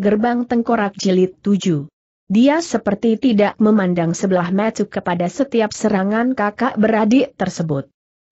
Gerbang Tengkorak Jilid 7 Dia seperti tidak memandang sebelah mata kepada setiap serangan kakak beradik tersebut.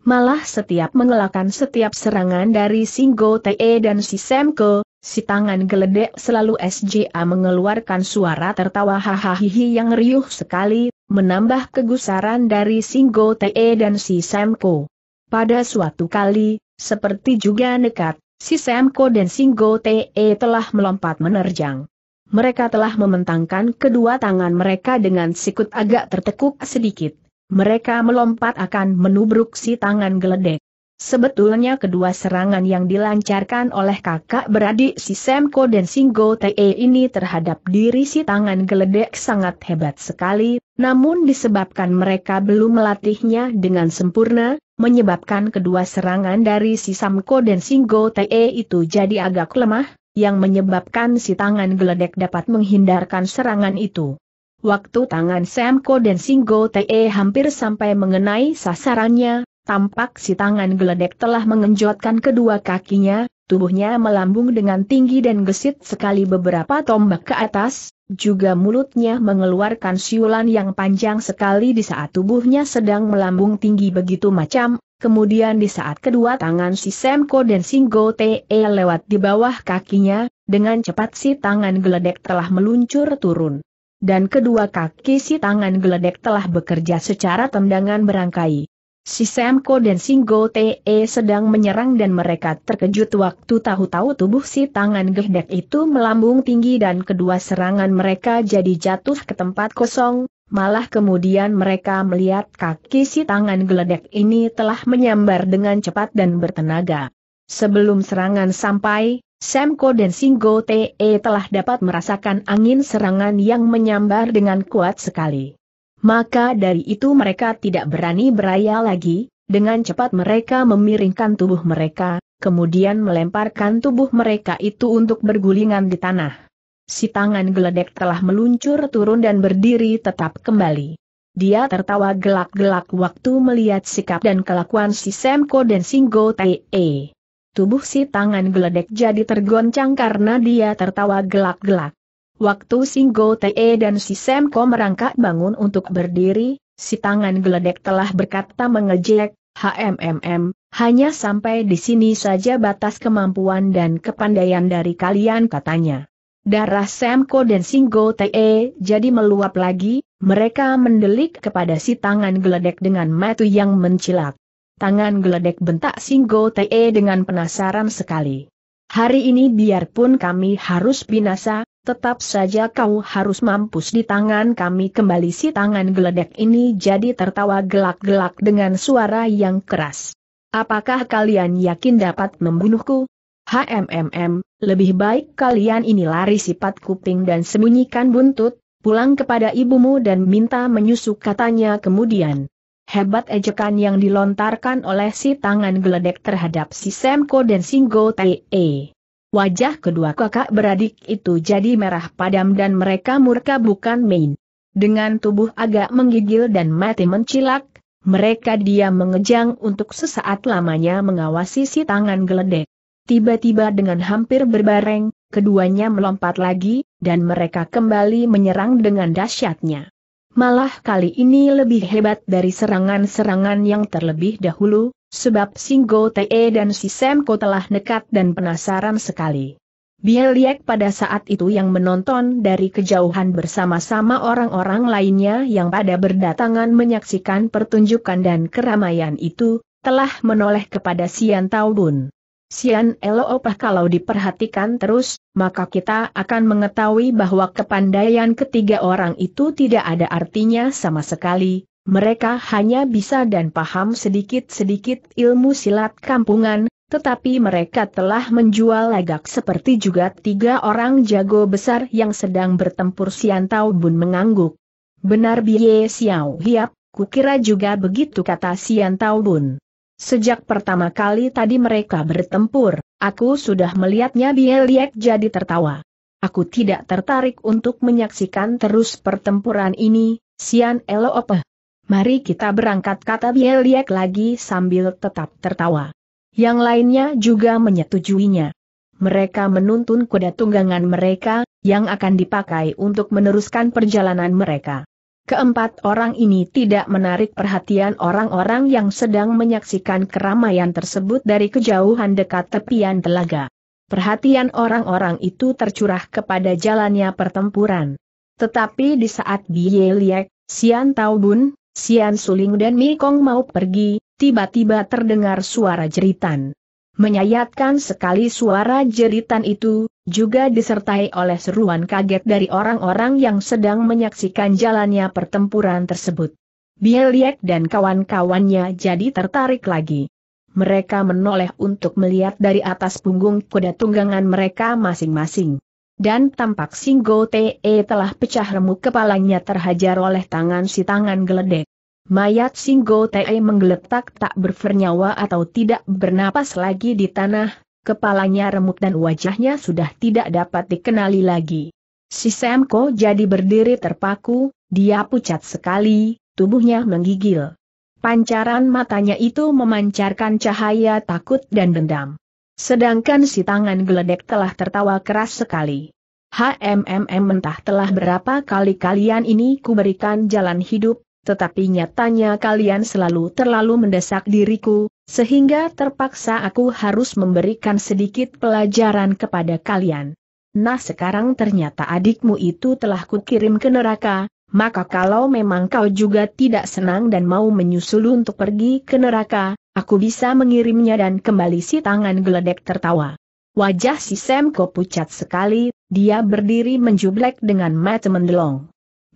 Malah setiap mengelakkan setiap serangan dari Singo Te dan si Semko, si tangan geledek selalu SJA mengeluarkan suara tertawa hahaha yang riuh sekali, menambah kegusaran dari Singo Te dan si Semko. Pada suatu kali, seperti juga nekat, Si Semko dan Singgo Te telah melompat menerjang. Mereka telah mementangkan kedua tangan mereka dengan sikut agak tertekuk sedikit. Mereka melompat akan menubruk si tangan geledek. Sebetulnya kedua serangan yang dilancarkan oleh kakak beradik si Semko dan Singgo Te ini terhadap diri si tangan geledek sangat hebat sekali, namun disebabkan mereka belum melatihnya dengan sempurna, menyebabkan kedua serangan dari si Samko dan Singo Te itu jadi agak lemah, yang menyebabkan si tangan geledek dapat menghindarkan serangan itu. Waktu tangan Samko dan Singo Te hampir sampai mengenai sasarannya, tampak si tangan geledek telah mengenjotkan kedua kakinya, tubuhnya melambung dengan tinggi dan gesit sekali beberapa tombak ke atas, juga mulutnya mengeluarkan siulan yang panjang sekali di saat tubuhnya sedang melambung tinggi begitu macam, kemudian di saat kedua tangan si Semko dan si Te lewat di bawah kakinya, dengan cepat si tangan geledek telah meluncur turun dan kedua kaki si tangan geledek telah bekerja secara tendangan berangkai. Si Samko dan Singo Te sedang menyerang dan mereka terkejut waktu tahu-tahu tubuh si tangan gehdek itu melambung tinggi dan kedua serangan mereka jadi jatuh ke tempat kosong, malah kemudian mereka melihat kaki si tangan geledek ini telah menyambar dengan cepat dan bertenaga. Sebelum serangan sampai, Samko dan Singo Te telah dapat merasakan angin serangan yang menyambar dengan kuat sekali. Maka dari itu mereka tidak berani beraya lagi, dengan cepat mereka memiringkan tubuh mereka, kemudian melemparkan tubuh mereka itu untuk bergulingan di tanah. Si tangan geledek telah meluncur turun dan berdiri tetap kembali. Dia tertawa gelak-gelak waktu melihat sikap dan kelakuan si Semko dan Singo Tae. Tubuh si tangan geledek jadi tergoncang karena dia tertawa gelak-gelak. Waktu Singgo Te dan si Semko merangkak bangun untuk berdiri, si tangan geledek telah berkata mengejek, HMMM, hanya sampai di sini saja batas kemampuan dan kepandaian dari kalian katanya. Darah Semko dan Singgo Te jadi meluap lagi, mereka mendelik kepada si tangan geledek dengan metu yang mencilak. Tangan geledek bentak Singgo Te dengan penasaran sekali. Hari ini biarpun kami harus binasa, tetap saja kau harus mampus di tangan kami kembali si tangan geledek ini jadi tertawa gelak-gelak dengan suara yang keras. Apakah kalian yakin dapat membunuhku? HMMM, lebih baik kalian ini lari sifat kuping dan sembunyikan buntut, pulang kepada ibumu dan minta menyusuk katanya kemudian. Hebat ejekan yang dilontarkan oleh si tangan geledek terhadap si Semko dan Singgo T.E. Wajah kedua kakak beradik itu jadi merah padam dan mereka murka bukan main. Dengan tubuh agak menggigil dan mati mencilak, mereka diam mengejang untuk sesaat lamanya mengawasi si tangan geledek. Tiba-tiba dengan hampir berbareng, keduanya melompat lagi, dan mereka kembali menyerang dengan dahsyatnya. Malah kali ini lebih hebat dari serangan-serangan yang terlebih dahulu, Sebab Singgo Te dan si Semko telah nekat dan penasaran sekali. Bieliek pada saat itu yang menonton dari kejauhan bersama-sama orang-orang lainnya yang pada berdatangan menyaksikan pertunjukan dan keramaian itu, telah menoleh kepada Sian Taubun. Sian Opah kalau diperhatikan terus, maka kita akan mengetahui bahwa kepandaian ketiga orang itu tidak ada artinya sama sekali, mereka hanya bisa dan paham sedikit-sedikit ilmu silat kampungan, tetapi mereka telah menjual lagak seperti juga tiga orang jago besar yang sedang bertempur Siantau Bun mengangguk. Benar Biye Xiao Hiap, kukira juga begitu kata Siantau Bun. Sejak pertama kali tadi mereka bertempur, aku sudah melihatnya Biye Liek jadi tertawa. Aku tidak tertarik untuk menyaksikan terus pertempuran ini, Sian Eloopeh. Mari kita berangkat kata Bieliek lagi sambil tetap tertawa. Yang lainnya juga menyetujuinya. Mereka menuntun kuda tunggangan mereka, yang akan dipakai untuk meneruskan perjalanan mereka. Keempat orang ini tidak menarik perhatian orang-orang yang sedang menyaksikan keramaian tersebut dari kejauhan dekat tepian telaga. Perhatian orang-orang itu tercurah kepada jalannya pertempuran. Tetapi di saat Bieliek, Sian Taubun, Sian Suling dan Mikong mau pergi, tiba-tiba terdengar suara jeritan. Menyayatkan sekali suara jeritan itu, juga disertai oleh seruan kaget dari orang-orang yang sedang menyaksikan jalannya pertempuran tersebut. Bieliek dan kawan-kawannya jadi tertarik lagi. Mereka menoleh untuk melihat dari atas punggung kuda tunggangan mereka masing-masing dan tampak Singgo Te e telah pecah remuk kepalanya terhajar oleh tangan si tangan geledek. Mayat Singgo Te e menggeletak tak bernyawa atau tidak bernapas lagi di tanah, kepalanya remuk dan wajahnya sudah tidak dapat dikenali lagi. Si Semko jadi berdiri terpaku, dia pucat sekali, tubuhnya menggigil. Pancaran matanya itu memancarkan cahaya takut dan dendam. Sedangkan si tangan geledek telah tertawa keras sekali. HMMM mentah telah berapa kali kalian ini kuberikan jalan hidup, tetapi nyatanya kalian selalu terlalu mendesak diriku, sehingga terpaksa aku harus memberikan sedikit pelajaran kepada kalian. Nah sekarang ternyata adikmu itu telah kukirim ke neraka, maka kalau memang kau juga tidak senang dan mau menyusul untuk pergi ke neraka, Aku bisa mengirimnya dan kembali si tangan geledek tertawa. Wajah si Semko pucat sekali, dia berdiri menjublek dengan mata mendelong.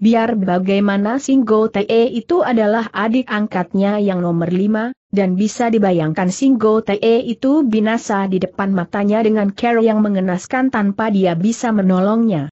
Biar bagaimana Singgo Te itu adalah adik angkatnya yang nomor lima, dan bisa dibayangkan Singgo Te itu binasa di depan matanya dengan care yang mengenaskan tanpa dia bisa menolongnya.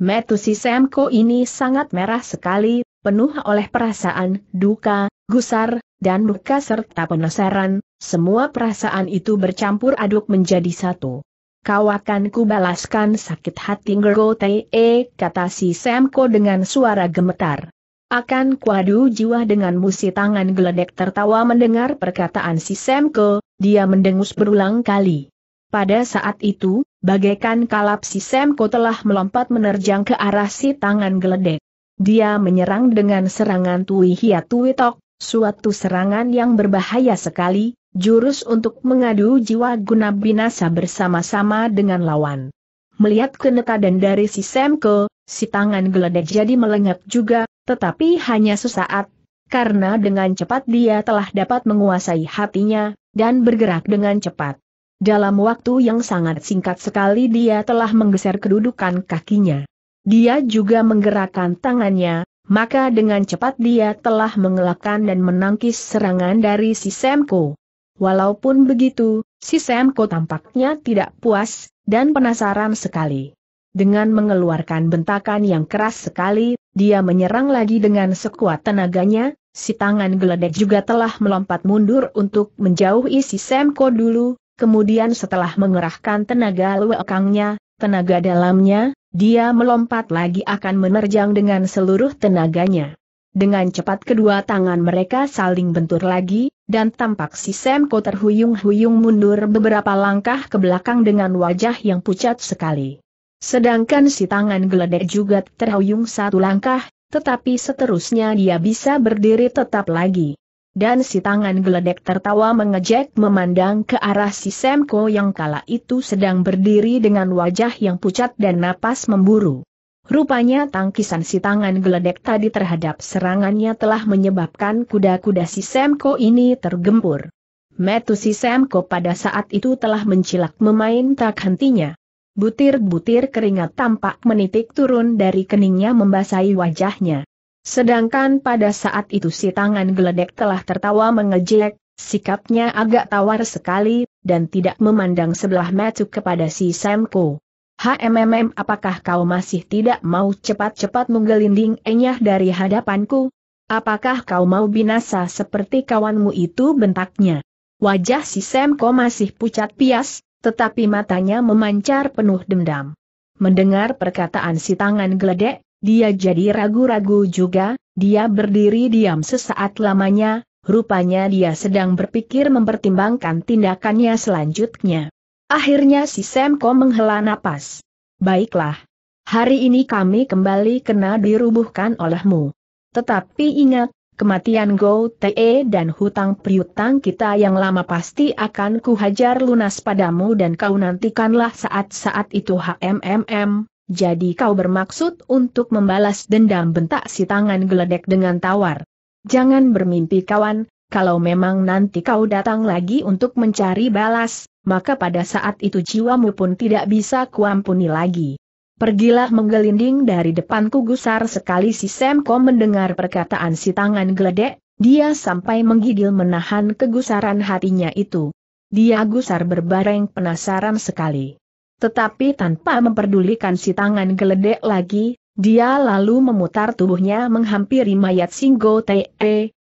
Metu si Semko ini sangat merah sekali, penuh oleh perasaan, duka, gusar, dan luka serta penasaran, semua perasaan itu bercampur aduk menjadi satu. Kau akan kubalaskan sakit hati Ngergo Te, eh, kata si Semko dengan suara gemetar. Akan kuadu jiwa dengan musi tangan geledek tertawa mendengar perkataan si Semko, dia mendengus berulang kali. Pada saat itu, bagaikan kalap si Semko telah melompat menerjang ke arah si tangan geledek. Dia menyerang dengan serangan Tui Hiatui Tok, Suatu serangan yang berbahaya sekali, jurus untuk mengadu jiwa guna binasa bersama-sama dengan lawan. Melihat kenekadan dari si Semko, si tangan geledek jadi melengap juga, tetapi hanya sesaat, karena dengan cepat dia telah dapat menguasai hatinya, dan bergerak dengan cepat. Dalam waktu yang sangat singkat sekali dia telah menggeser kedudukan kakinya. Dia juga menggerakkan tangannya, maka dengan cepat dia telah mengelakkan dan menangkis serangan dari si Semko. Walaupun begitu, si Semko tampaknya tidak puas, dan penasaran sekali. Dengan mengeluarkan bentakan yang keras sekali, dia menyerang lagi dengan sekuat tenaganya, si tangan geledek juga telah melompat mundur untuk menjauhi si Semko dulu, kemudian setelah mengerahkan tenaga luekangnya, tenaga dalamnya, dia melompat lagi akan menerjang dengan seluruh tenaganya. Dengan cepat kedua tangan mereka saling bentur lagi, dan tampak si Semko terhuyung-huyung mundur beberapa langkah ke belakang dengan wajah yang pucat sekali. Sedangkan si tangan geledek juga terhuyung satu langkah, tetapi seterusnya dia bisa berdiri tetap lagi dan si tangan geledek tertawa mengejek memandang ke arah si Semko yang kala itu sedang berdiri dengan wajah yang pucat dan napas memburu. Rupanya tangkisan si tangan geledek tadi terhadap serangannya telah menyebabkan kuda-kuda si Semko ini tergempur. Metu si Semko pada saat itu telah mencilak memain tak hentinya. Butir-butir keringat tampak menitik turun dari keningnya membasahi wajahnya. Sedangkan pada saat itu si tangan geledek telah tertawa mengejek, sikapnya agak tawar sekali, dan tidak memandang sebelah mata kepada si Semko. HMMM apakah kau masih tidak mau cepat-cepat menggelinding enyah dari hadapanku? Apakah kau mau binasa seperti kawanmu itu bentaknya? Wajah si Semko masih pucat pias, tetapi matanya memancar penuh dendam. Mendengar perkataan si tangan geledek, dia jadi ragu-ragu juga, dia berdiri diam sesaat lamanya, rupanya dia sedang berpikir mempertimbangkan tindakannya selanjutnya. Akhirnya si Semko menghela napas. Baiklah. Hari ini kami kembali kena dirubuhkan olehmu. Tetapi ingat, kematian Go Te dan hutang priutang kita yang lama pasti akan kuhajar lunas padamu dan kau nantikanlah saat-saat itu HMMM, jadi kau bermaksud untuk membalas dendam bentak si tangan geledek dengan tawar. Jangan bermimpi kawan, kalau memang nanti kau datang lagi untuk mencari balas, maka pada saat itu jiwamu pun tidak bisa kuampuni lagi. Pergilah menggelinding dari depanku gusar sekali si Semko mendengar perkataan si tangan geledek, dia sampai menggigil menahan kegusaran hatinya itu. Dia gusar berbareng penasaran sekali. Tetapi tanpa memperdulikan si tangan geledek lagi, dia lalu memutar tubuhnya menghampiri mayat Singo Te,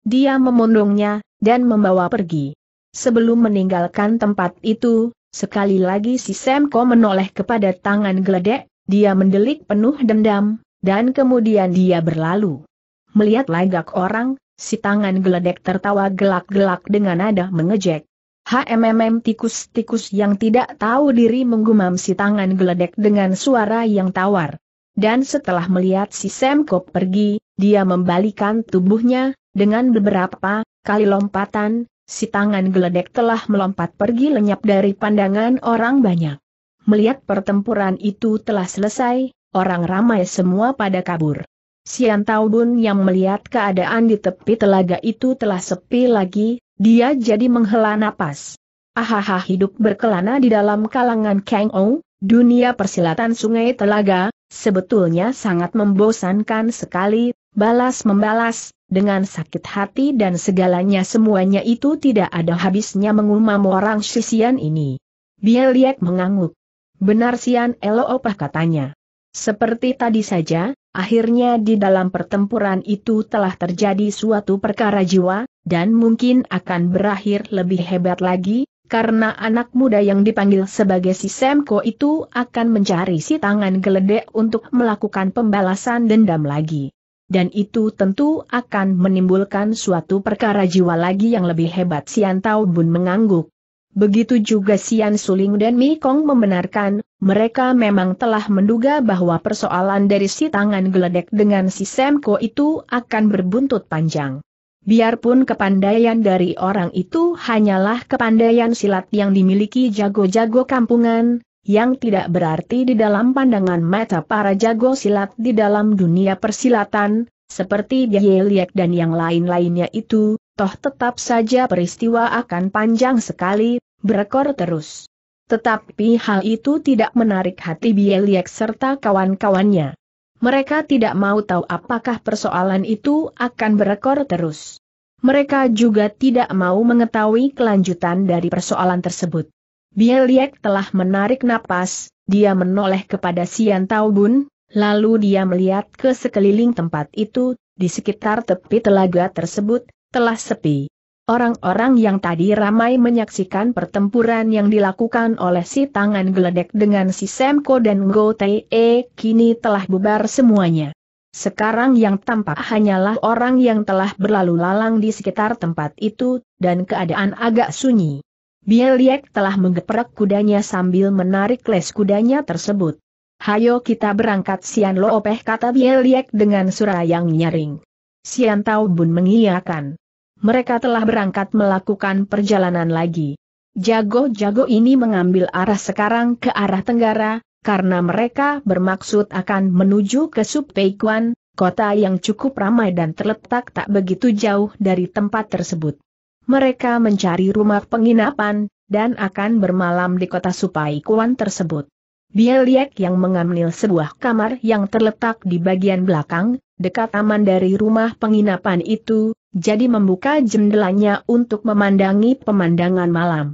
dia memundungnya dan membawa pergi. Sebelum meninggalkan tempat itu, sekali lagi si Semko menoleh kepada tangan geledek, dia mendelik penuh dendam, dan kemudian dia berlalu. Melihat lagak orang, si tangan geledek tertawa gelak-gelak dengan nada mengejek. HMMM tikus-tikus yang tidak tahu diri menggumam si tangan geledek dengan suara yang tawar. Dan setelah melihat si Semkop pergi, dia membalikan tubuhnya, dengan beberapa kali lompatan, si tangan geledek telah melompat pergi lenyap dari pandangan orang banyak. Melihat pertempuran itu telah selesai, orang ramai semua pada kabur. Sian Taubun yang melihat keadaan di tepi telaga itu telah sepi lagi, dia jadi menghela napas. Ahaha hidup berkelana di dalam kalangan Kang Ou, dunia persilatan sungai telaga, sebetulnya sangat membosankan sekali, balas membalas, dengan sakit hati dan segalanya semuanya itu tidak ada habisnya mengumam orang sisian ini. Bieliek mengangguk. Benar Sian Elo opah katanya. Seperti tadi saja, Akhirnya di dalam pertempuran itu telah terjadi suatu perkara jiwa, dan mungkin akan berakhir lebih hebat lagi, karena anak muda yang dipanggil sebagai si Semko itu akan mencari si tangan geledek untuk melakukan pembalasan dendam lagi. Dan itu tentu akan menimbulkan suatu perkara jiwa lagi yang lebih hebat Sian Taubun Bun mengangguk. Begitu juga Sian Suling dan Mi Kong membenarkan, mereka memang telah menduga bahwa persoalan dari si tangan geledek dengan si Semko itu akan berbuntut panjang. Biarpun kepandaian dari orang itu hanyalah kepandaian silat yang dimiliki jago-jago kampungan, yang tidak berarti di dalam pandangan mata para jago silat di dalam dunia persilatan, seperti Yeliek dan yang lain-lainnya itu, toh tetap saja peristiwa akan panjang sekali, berekor terus. Tetapi hal itu tidak menarik hati Bieliek serta kawan-kawannya. Mereka tidak mau tahu apakah persoalan itu akan berekor terus. Mereka juga tidak mau mengetahui kelanjutan dari persoalan tersebut. Bieliek telah menarik napas, dia menoleh kepada Sian Taubun, lalu dia melihat ke sekeliling tempat itu, di sekitar tepi telaga tersebut, telah sepi. Orang-orang yang tadi ramai menyaksikan pertempuran yang dilakukan oleh si tangan geledek dengan si Semko dan Go Te kini telah bubar semuanya. Sekarang yang tampak hanyalah orang yang telah berlalu lalang di sekitar tempat itu, dan keadaan agak sunyi. Bieliek telah menggeprek kudanya sambil menarik les kudanya tersebut. Hayo kita berangkat Sian Loopeh kata Bieliek dengan surah yang nyaring. Sian Tau Bun mengiyakan mereka telah berangkat melakukan perjalanan lagi. Jago-jago ini mengambil arah sekarang ke arah tenggara, karena mereka bermaksud akan menuju ke Subpeikuan, kota yang cukup ramai dan terletak tak begitu jauh dari tempat tersebut. Mereka mencari rumah penginapan, dan akan bermalam di kota Supaikuan tersebut. Bieliek yang mengambil sebuah kamar yang terletak di bagian belakang, dekat aman dari rumah penginapan itu, jadi membuka jendelanya untuk memandangi pemandangan malam.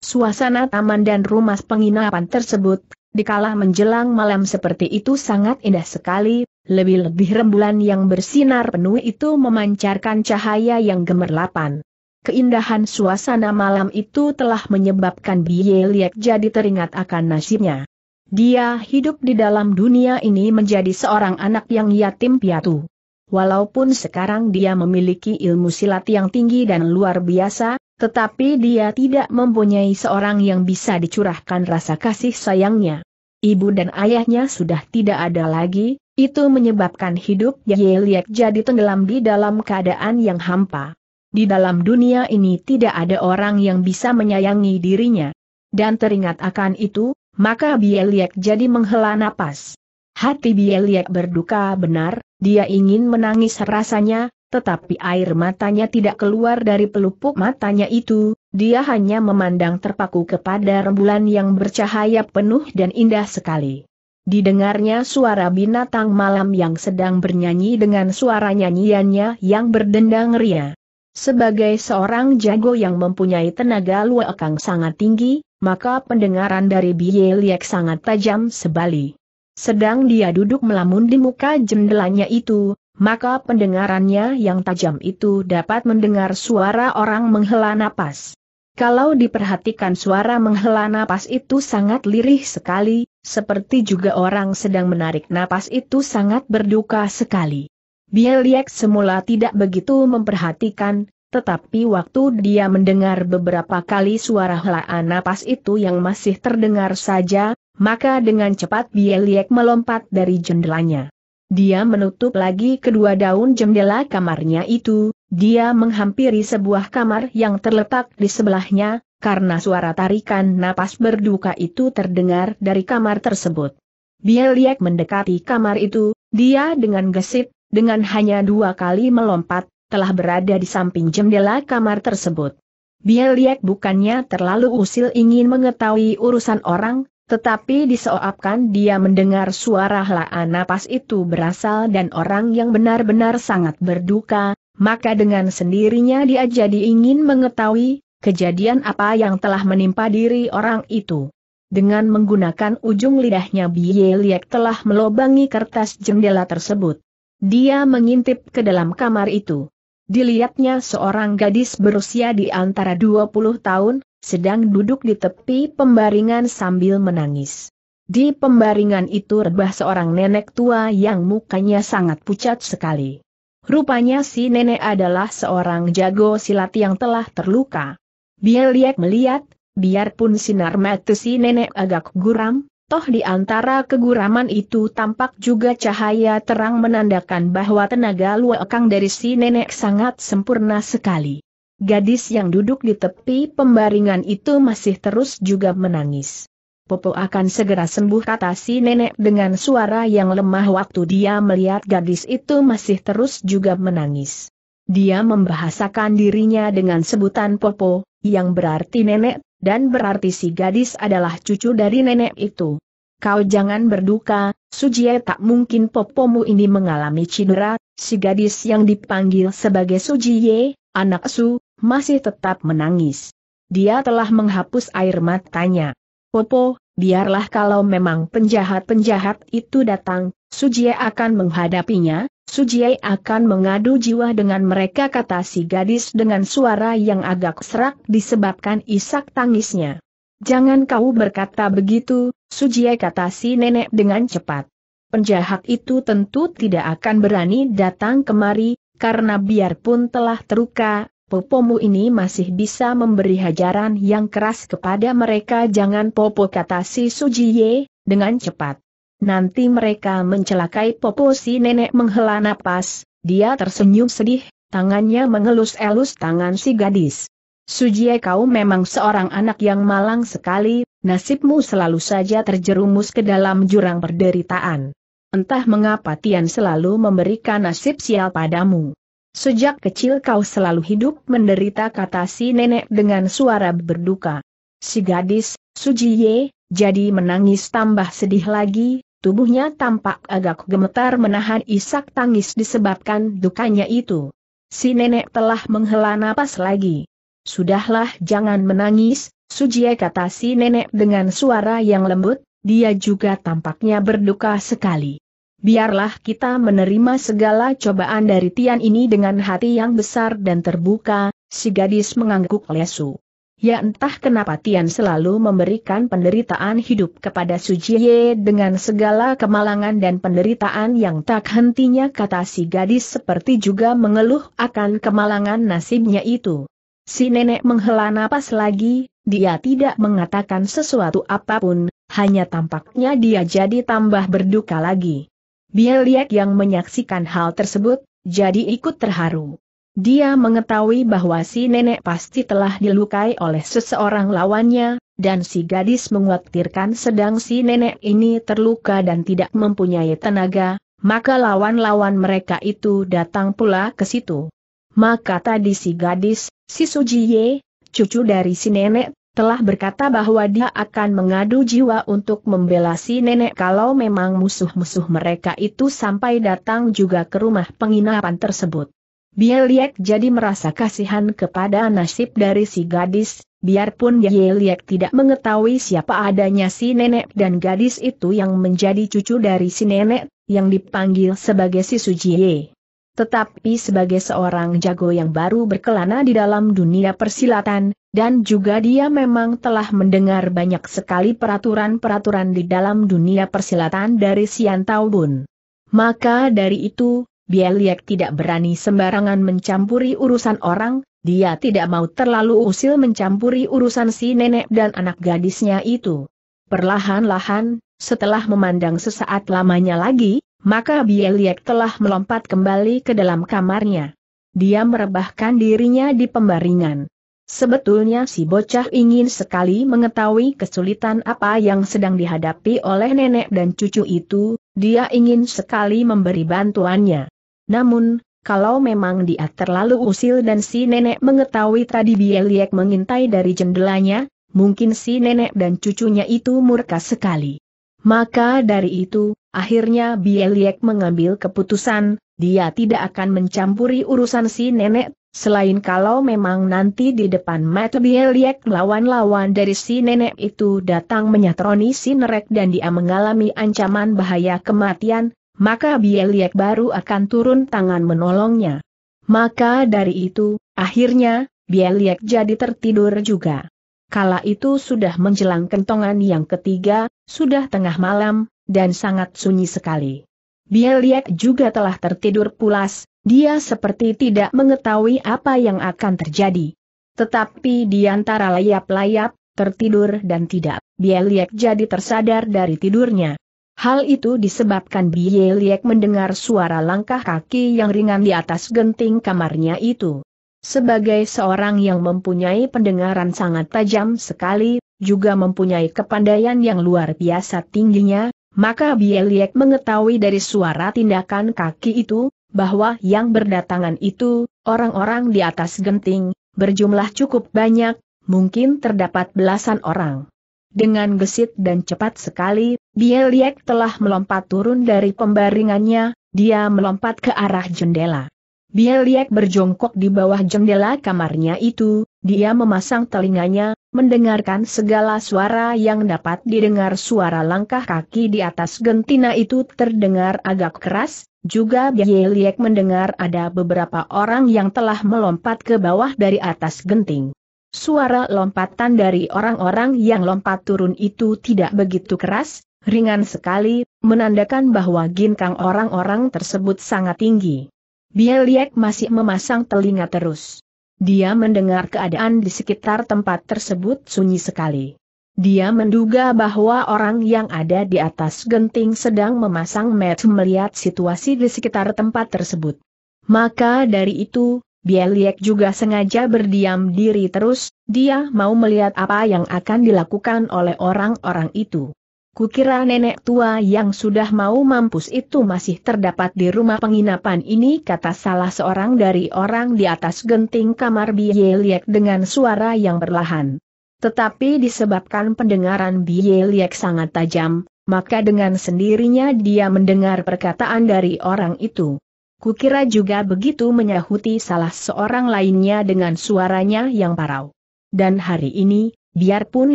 Suasana taman dan rumah penginapan tersebut, dikala menjelang malam seperti itu sangat indah sekali, lebih-lebih rembulan yang bersinar penuh itu memancarkan cahaya yang gemerlapan. Keindahan suasana malam itu telah menyebabkan Biye Liek jadi teringat akan nasibnya. Dia hidup di dalam dunia ini menjadi seorang anak yang yatim piatu. Walaupun sekarang dia memiliki ilmu silat yang tinggi dan luar biasa, tetapi dia tidak mempunyai seorang yang bisa dicurahkan rasa kasih sayangnya. Ibu dan ayahnya sudah tidak ada lagi, itu menyebabkan hidup Yeliek jadi tenggelam di dalam keadaan yang hampa. Di dalam dunia ini tidak ada orang yang bisa menyayangi dirinya. Dan teringat akan itu, maka Bieliek jadi menghela napas. Hati Bieliek berduka benar, dia ingin menangis rasanya, tetapi air matanya tidak keluar dari pelupuk matanya itu, dia hanya memandang terpaku kepada rembulan yang bercahaya penuh dan indah sekali. Didengarnya suara binatang malam yang sedang bernyanyi dengan suara nyanyiannya yang berdendang ria. Sebagai seorang jago yang mempunyai tenaga luakang sangat tinggi, maka pendengaran dari Bieliek sangat tajam sebalik. Sedang dia duduk melamun di muka jendelanya itu, maka pendengarannya yang tajam itu dapat mendengar suara orang menghela napas. Kalau diperhatikan suara menghela napas itu sangat lirih sekali, seperti juga orang sedang menarik napas itu sangat berduka sekali. Bieliek semula tidak begitu memperhatikan, tetapi waktu dia mendengar beberapa kali suara helaan napas itu yang masih terdengar saja, maka dengan cepat Bieliek melompat dari jendelanya. Dia menutup lagi kedua daun jendela kamarnya itu, dia menghampiri sebuah kamar yang terletak di sebelahnya, karena suara tarikan napas berduka itu terdengar dari kamar tersebut. Bieliek mendekati kamar itu, dia dengan gesit, dengan hanya dua kali melompat, telah berada di samping jendela kamar tersebut. Bieliek bukannya terlalu usil ingin mengetahui urusan orang, tetapi disoapkan dia mendengar suara helaan napas itu berasal dan orang yang benar-benar sangat berduka, maka dengan sendirinya dia jadi ingin mengetahui, kejadian apa yang telah menimpa diri orang itu. Dengan menggunakan ujung lidahnya Biye Liek telah melobangi kertas jendela tersebut. Dia mengintip ke dalam kamar itu. Dilihatnya seorang gadis berusia di antara 20 tahun, sedang duduk di tepi pembaringan sambil menangis. Di pembaringan itu rebah seorang nenek tua yang mukanya sangat pucat sekali. Rupanya si nenek adalah seorang jago silat yang telah terluka. Biar lihat melihat, biarpun sinar mata si nenek agak guram, Toh di antara keguraman itu tampak juga cahaya terang menandakan bahwa tenaga luakang dari si nenek sangat sempurna sekali. Gadis yang duduk di tepi pembaringan itu masih terus juga menangis. Popo akan segera sembuh kata si nenek dengan suara yang lemah waktu dia melihat gadis itu masih terus juga menangis. Dia membahasakan dirinya dengan sebutan Popo, yang berarti nenek, dan berarti si gadis adalah cucu dari nenek itu. Kau jangan berduka, Sujie tak mungkin Popomu ini mengalami cedera, si gadis yang dipanggil sebagai Sujie, anak Su, masih tetap menangis. Dia telah menghapus air matanya. Popo, biarlah kalau memang penjahat-penjahat itu datang, Sujie akan menghadapinya, Sujie akan mengadu jiwa dengan mereka kata si gadis dengan suara yang agak serak disebabkan isak tangisnya. Jangan kau berkata begitu, Sujie kata si nenek dengan cepat. Penjahat itu tentu tidak akan berani datang kemari, karena biarpun telah terluka, Popomu ini masih bisa memberi hajaran yang keras kepada mereka jangan Popo kata si Sujiye, dengan cepat. Nanti mereka mencelakai Popo si nenek menghela napas, dia tersenyum sedih, tangannya mengelus-elus tangan si gadis. Sujiye kau memang seorang anak yang malang sekali, nasibmu selalu saja terjerumus ke dalam jurang perderitaan. Entah mengapa Tian selalu memberikan nasib sial padamu. Sejak kecil kau selalu hidup menderita kata si nenek dengan suara berduka. Si gadis, Sujiye, jadi menangis tambah sedih lagi, tubuhnya tampak agak gemetar menahan isak tangis disebabkan dukanya itu. Si nenek telah menghela napas lagi. Sudahlah jangan menangis, Sujiye kata si nenek dengan suara yang lembut, dia juga tampaknya berduka sekali biarlah kita menerima segala cobaan dari Tian ini dengan hati yang besar dan terbuka, si gadis mengangguk lesu. Ya entah kenapa Tian selalu memberikan penderitaan hidup kepada Ye dengan segala kemalangan dan penderitaan yang tak hentinya kata si gadis seperti juga mengeluh akan kemalangan nasibnya itu. Si nenek menghela napas lagi, dia tidak mengatakan sesuatu apapun, hanya tampaknya dia jadi tambah berduka lagi. Bieliek yang menyaksikan hal tersebut, jadi ikut terharu. Dia mengetahui bahwa si nenek pasti telah dilukai oleh seseorang lawannya, dan si gadis menguatirkan sedang si nenek ini terluka dan tidak mempunyai tenaga, maka lawan-lawan mereka itu datang pula ke situ. Maka tadi si gadis, si Sujiye, cucu dari si nenek, telah berkata bahwa dia akan mengadu jiwa untuk membela si nenek kalau memang musuh-musuh mereka itu sampai datang juga ke rumah penginapan tersebut. Bieliek jadi merasa kasihan kepada nasib dari si gadis, biarpun Bieliek tidak mengetahui siapa adanya si nenek dan gadis itu yang menjadi cucu dari si nenek, yang dipanggil sebagai si Sujie tetapi sebagai seorang jago yang baru berkelana di dalam dunia persilatan, dan juga dia memang telah mendengar banyak sekali peraturan-peraturan di dalam dunia persilatan dari Sian Taubun. Maka dari itu, Bieliak tidak berani sembarangan mencampuri urusan orang, dia tidak mau terlalu usil mencampuri urusan si nenek dan anak gadisnya itu. Perlahan-lahan, setelah memandang sesaat lamanya lagi, maka Bieliek telah melompat kembali ke dalam kamarnya. Dia merebahkan dirinya di pembaringan. Sebetulnya si bocah ingin sekali mengetahui kesulitan apa yang sedang dihadapi oleh nenek dan cucu itu, dia ingin sekali memberi bantuannya. Namun, kalau memang dia terlalu usil dan si nenek mengetahui tadi Bieliek mengintai dari jendelanya, mungkin si nenek dan cucunya itu murka sekali. Maka dari itu, akhirnya Bieliek mengambil keputusan, dia tidak akan mencampuri urusan si nenek, selain kalau memang nanti di depan mata Bieliek lawan-lawan dari si nenek itu datang menyatroni si nerek dan dia mengalami ancaman bahaya kematian, maka Bieliek baru akan turun tangan menolongnya. Maka dari itu, akhirnya, Bieliek jadi tertidur juga. Kala itu sudah menjelang kentongan yang ketiga, sudah tengah malam, dan sangat sunyi sekali. Bieliek juga telah tertidur pulas, dia seperti tidak mengetahui apa yang akan terjadi. Tetapi di antara layap-layap, tertidur dan tidak, Bieliek jadi tersadar dari tidurnya. Hal itu disebabkan Bieliek mendengar suara langkah kaki yang ringan di atas genting kamarnya itu. Sebagai seorang yang mempunyai pendengaran sangat tajam sekali, juga mempunyai kepandaian yang luar biasa tingginya, maka Bieliek mengetahui dari suara tindakan kaki itu, bahwa yang berdatangan itu, orang-orang di atas genting, berjumlah cukup banyak, mungkin terdapat belasan orang. Dengan gesit dan cepat sekali, Bieliek telah melompat turun dari pembaringannya, dia melompat ke arah jendela. Bieliek berjongkok di bawah jendela kamarnya itu, dia memasang telinganya, mendengarkan segala suara yang dapat didengar suara langkah kaki di atas gentina itu terdengar agak keras, juga Bieliek mendengar ada beberapa orang yang telah melompat ke bawah dari atas genting. Suara lompatan dari orang-orang yang lompat turun itu tidak begitu keras, ringan sekali, menandakan bahwa ginkang orang-orang tersebut sangat tinggi. Bieliek masih memasang telinga terus. Dia mendengar keadaan di sekitar tempat tersebut sunyi sekali. Dia menduga bahwa orang yang ada di atas genting sedang memasang met melihat situasi di sekitar tempat tersebut. Maka dari itu, Bieliek juga sengaja berdiam diri terus, dia mau melihat apa yang akan dilakukan oleh orang-orang itu. Kukira nenek tua yang sudah mau mampus itu masih terdapat di rumah penginapan ini kata salah seorang dari orang di atas genting kamar Bieliek dengan suara yang berlahan. Tetapi disebabkan pendengaran Bieliek sangat tajam, maka dengan sendirinya dia mendengar perkataan dari orang itu. Kukira juga begitu menyahuti salah seorang lainnya dengan suaranya yang parau. Dan hari ini, Biarpun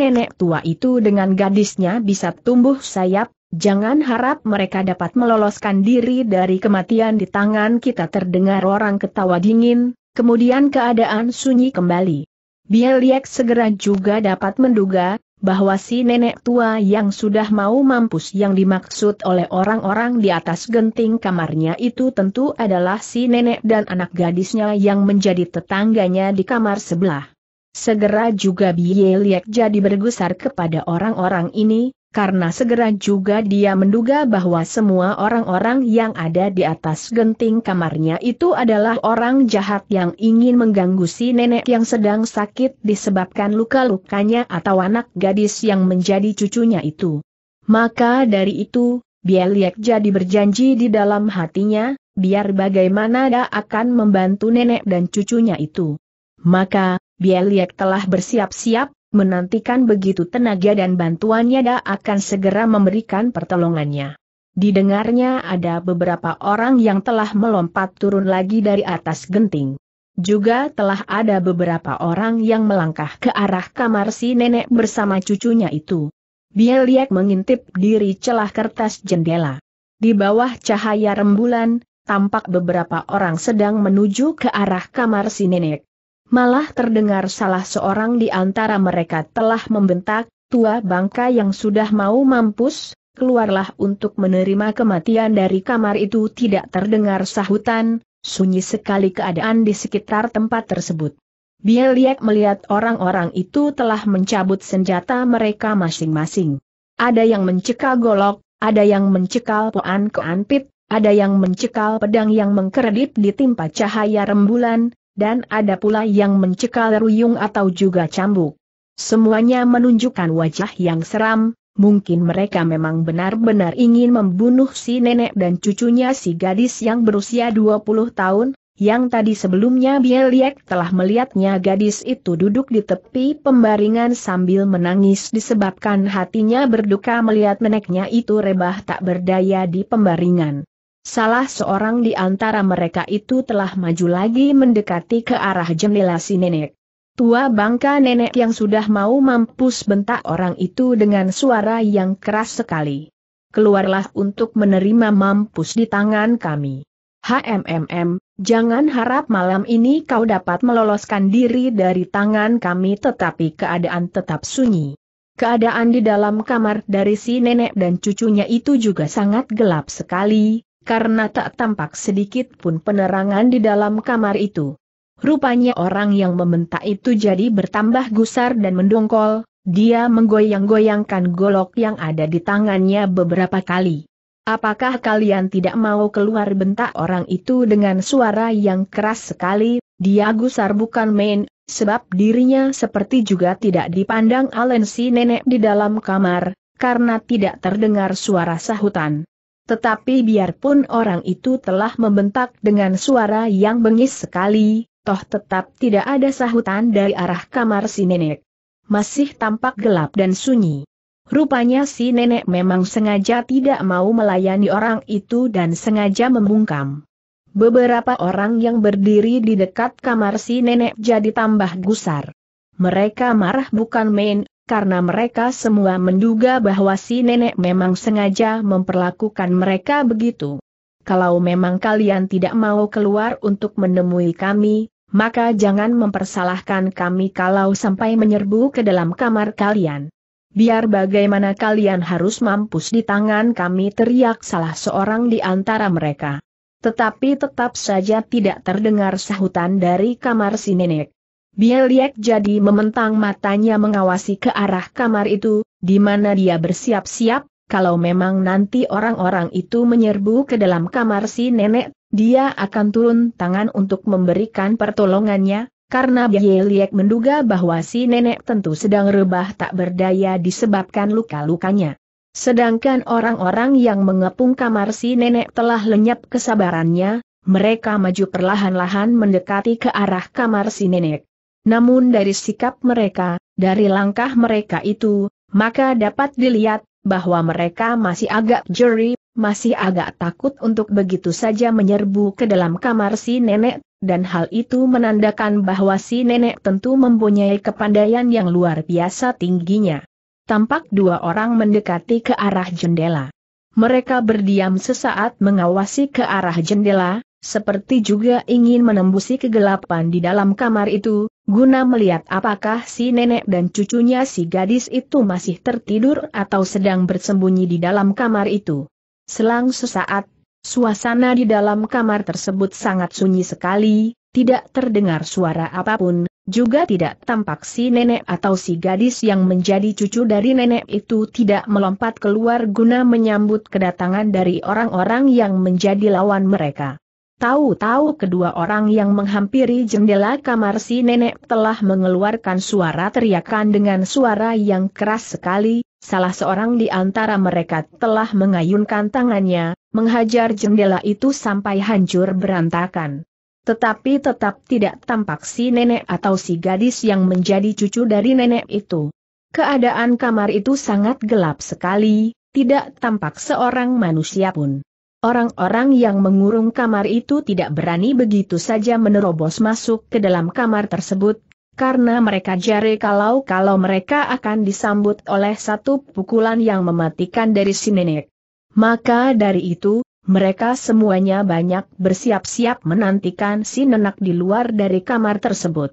nenek tua itu dengan gadisnya bisa tumbuh sayap, jangan harap mereka dapat meloloskan diri dari kematian di tangan kita terdengar orang ketawa dingin, kemudian keadaan sunyi kembali. Bieliek segera juga dapat menduga, bahwa si nenek tua yang sudah mau mampus yang dimaksud oleh orang-orang di atas genting kamarnya itu tentu adalah si nenek dan anak gadisnya yang menjadi tetangganya di kamar sebelah. Segera juga Bie Liek jadi bergusar kepada orang-orang ini, karena segera juga dia menduga bahwa semua orang-orang yang ada di atas genting kamarnya itu adalah orang jahat yang ingin mengganggu si nenek yang sedang sakit disebabkan luka-lukanya atau anak gadis yang menjadi cucunya itu. Maka dari itu, Bieliek jadi berjanji di dalam hatinya, biar bagaimana dia akan membantu nenek dan cucunya itu. Maka, Bieliek telah bersiap-siap, menantikan begitu tenaga dan bantuannya dia akan segera memberikan pertolongannya. Didengarnya ada beberapa orang yang telah melompat turun lagi dari atas genting. Juga telah ada beberapa orang yang melangkah ke arah kamar si nenek bersama cucunya itu. Bieliek mengintip diri celah kertas jendela. Di bawah cahaya rembulan, tampak beberapa orang sedang menuju ke arah kamar si nenek. Malah terdengar salah seorang di antara mereka telah membentak, tua bangka yang sudah mau mampus, keluarlah untuk menerima kematian dari kamar itu tidak terdengar sahutan, sunyi sekali keadaan di sekitar tempat tersebut. Bieliek melihat orang-orang itu telah mencabut senjata mereka masing-masing. Ada yang mencekal golok, ada yang mencekal poan keanpit, ada yang mencekal pedang yang mengkeredip ditimpa cahaya rembulan, dan ada pula yang mencekal ruyung atau juga cambuk. Semuanya menunjukkan wajah yang seram, mungkin mereka memang benar-benar ingin membunuh si nenek dan cucunya si gadis yang berusia 20 tahun, yang tadi sebelumnya Bieliek telah melihatnya gadis itu duduk di tepi pembaringan sambil menangis disebabkan hatinya berduka melihat neneknya itu rebah tak berdaya di pembaringan. Salah seorang di antara mereka itu telah maju lagi mendekati ke arah jendela si nenek. Tua bangka nenek yang sudah mau mampus bentak orang itu dengan suara yang keras sekali. Keluarlah untuk menerima mampus di tangan kami. HMMM, jangan harap malam ini kau dapat meloloskan diri dari tangan kami tetapi keadaan tetap sunyi. Keadaan di dalam kamar dari si nenek dan cucunya itu juga sangat gelap sekali, karena tak tampak sedikit pun penerangan di dalam kamar itu. Rupanya orang yang membentak itu jadi bertambah gusar dan mendongkol, dia menggoyang-goyangkan golok yang ada di tangannya beberapa kali. Apakah kalian tidak mau keluar bentak orang itu dengan suara yang keras sekali, dia gusar bukan main, sebab dirinya seperti juga tidak dipandang Alensi nenek di dalam kamar, karena tidak terdengar suara sahutan. Tetapi biarpun orang itu telah membentak dengan suara yang bengis sekali, toh tetap tidak ada sahutan dari arah kamar si nenek. Masih tampak gelap dan sunyi. Rupanya si nenek memang sengaja tidak mau melayani orang itu dan sengaja membungkam. Beberapa orang yang berdiri di dekat kamar si nenek jadi tambah gusar. Mereka marah bukan main, karena mereka semua menduga bahwa si nenek memang sengaja memperlakukan mereka begitu. Kalau memang kalian tidak mau keluar untuk menemui kami, maka jangan mempersalahkan kami kalau sampai menyerbu ke dalam kamar kalian. Biar bagaimana kalian harus mampus di tangan kami teriak salah seorang di antara mereka. Tetapi tetap saja tidak terdengar sahutan dari kamar si nenek. Bieliek jadi mementang matanya mengawasi ke arah kamar itu, di mana dia bersiap-siap, kalau memang nanti orang-orang itu menyerbu ke dalam kamar si nenek, dia akan turun tangan untuk memberikan pertolongannya, karena Bieliek menduga bahwa si nenek tentu sedang rebah tak berdaya disebabkan luka-lukanya. Sedangkan orang-orang yang mengepung kamar si nenek telah lenyap kesabarannya, mereka maju perlahan-lahan mendekati ke arah kamar si nenek. Namun dari sikap mereka, dari langkah mereka itu, maka dapat dilihat bahwa mereka masih agak jeri, masih agak takut untuk begitu saja menyerbu ke dalam kamar si nenek, dan hal itu menandakan bahwa si nenek tentu mempunyai kepandaian yang luar biasa tingginya. Tampak dua orang mendekati ke arah jendela. Mereka berdiam sesaat mengawasi ke arah jendela, seperti juga ingin menembusi kegelapan di dalam kamar itu, guna melihat apakah si nenek dan cucunya si gadis itu masih tertidur atau sedang bersembunyi di dalam kamar itu. Selang sesaat, suasana di dalam kamar tersebut sangat sunyi sekali, tidak terdengar suara apapun, juga tidak tampak si nenek atau si gadis yang menjadi cucu dari nenek itu tidak melompat keluar guna menyambut kedatangan dari orang-orang yang menjadi lawan mereka. Tahu-tahu kedua orang yang menghampiri jendela kamar si nenek telah mengeluarkan suara teriakan dengan suara yang keras sekali, salah seorang di antara mereka telah mengayunkan tangannya, menghajar jendela itu sampai hancur berantakan. Tetapi tetap tidak tampak si nenek atau si gadis yang menjadi cucu dari nenek itu. Keadaan kamar itu sangat gelap sekali, tidak tampak seorang manusia pun. Orang-orang yang mengurung kamar itu tidak berani begitu saja menerobos masuk ke dalam kamar tersebut, karena mereka jare kalau-kalau mereka akan disambut oleh satu pukulan yang mematikan dari si nenek. Maka dari itu, mereka semuanya banyak bersiap-siap menantikan si nenek di luar dari kamar tersebut.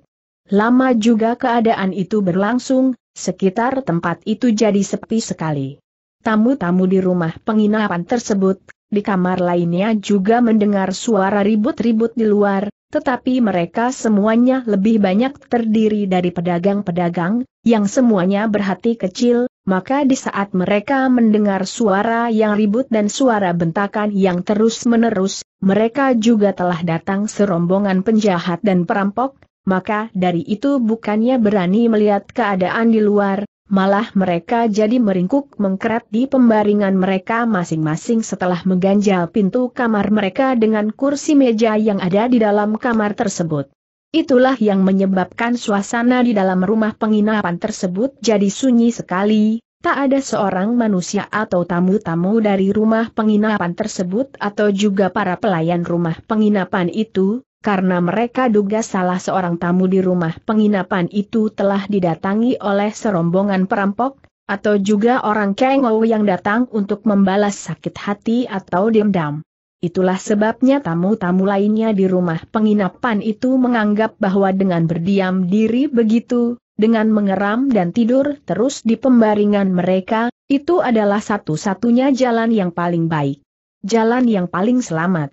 Lama juga keadaan itu berlangsung, sekitar tempat itu jadi sepi sekali. Tamu-tamu di rumah penginapan tersebut, di kamar lainnya juga mendengar suara ribut-ribut di luar, tetapi mereka semuanya lebih banyak terdiri dari pedagang-pedagang, yang semuanya berhati kecil, maka di saat mereka mendengar suara yang ribut dan suara bentakan yang terus-menerus, mereka juga telah datang serombongan penjahat dan perampok, maka dari itu bukannya berani melihat keadaan di luar, malah mereka jadi meringkuk mengkerat di pembaringan mereka masing-masing setelah mengganjal pintu kamar mereka dengan kursi meja yang ada di dalam kamar tersebut. Itulah yang menyebabkan suasana di dalam rumah penginapan tersebut jadi sunyi sekali, tak ada seorang manusia atau tamu-tamu dari rumah penginapan tersebut atau juga para pelayan rumah penginapan itu, karena mereka duga salah seorang tamu di rumah penginapan itu telah didatangi oleh serombongan perampok, atau juga orang Kengou yang datang untuk membalas sakit hati atau dendam. Itulah sebabnya tamu-tamu lainnya di rumah penginapan itu menganggap bahwa dengan berdiam diri begitu, dengan mengeram dan tidur terus di pembaringan mereka, itu adalah satu-satunya jalan yang paling baik. Jalan yang paling selamat.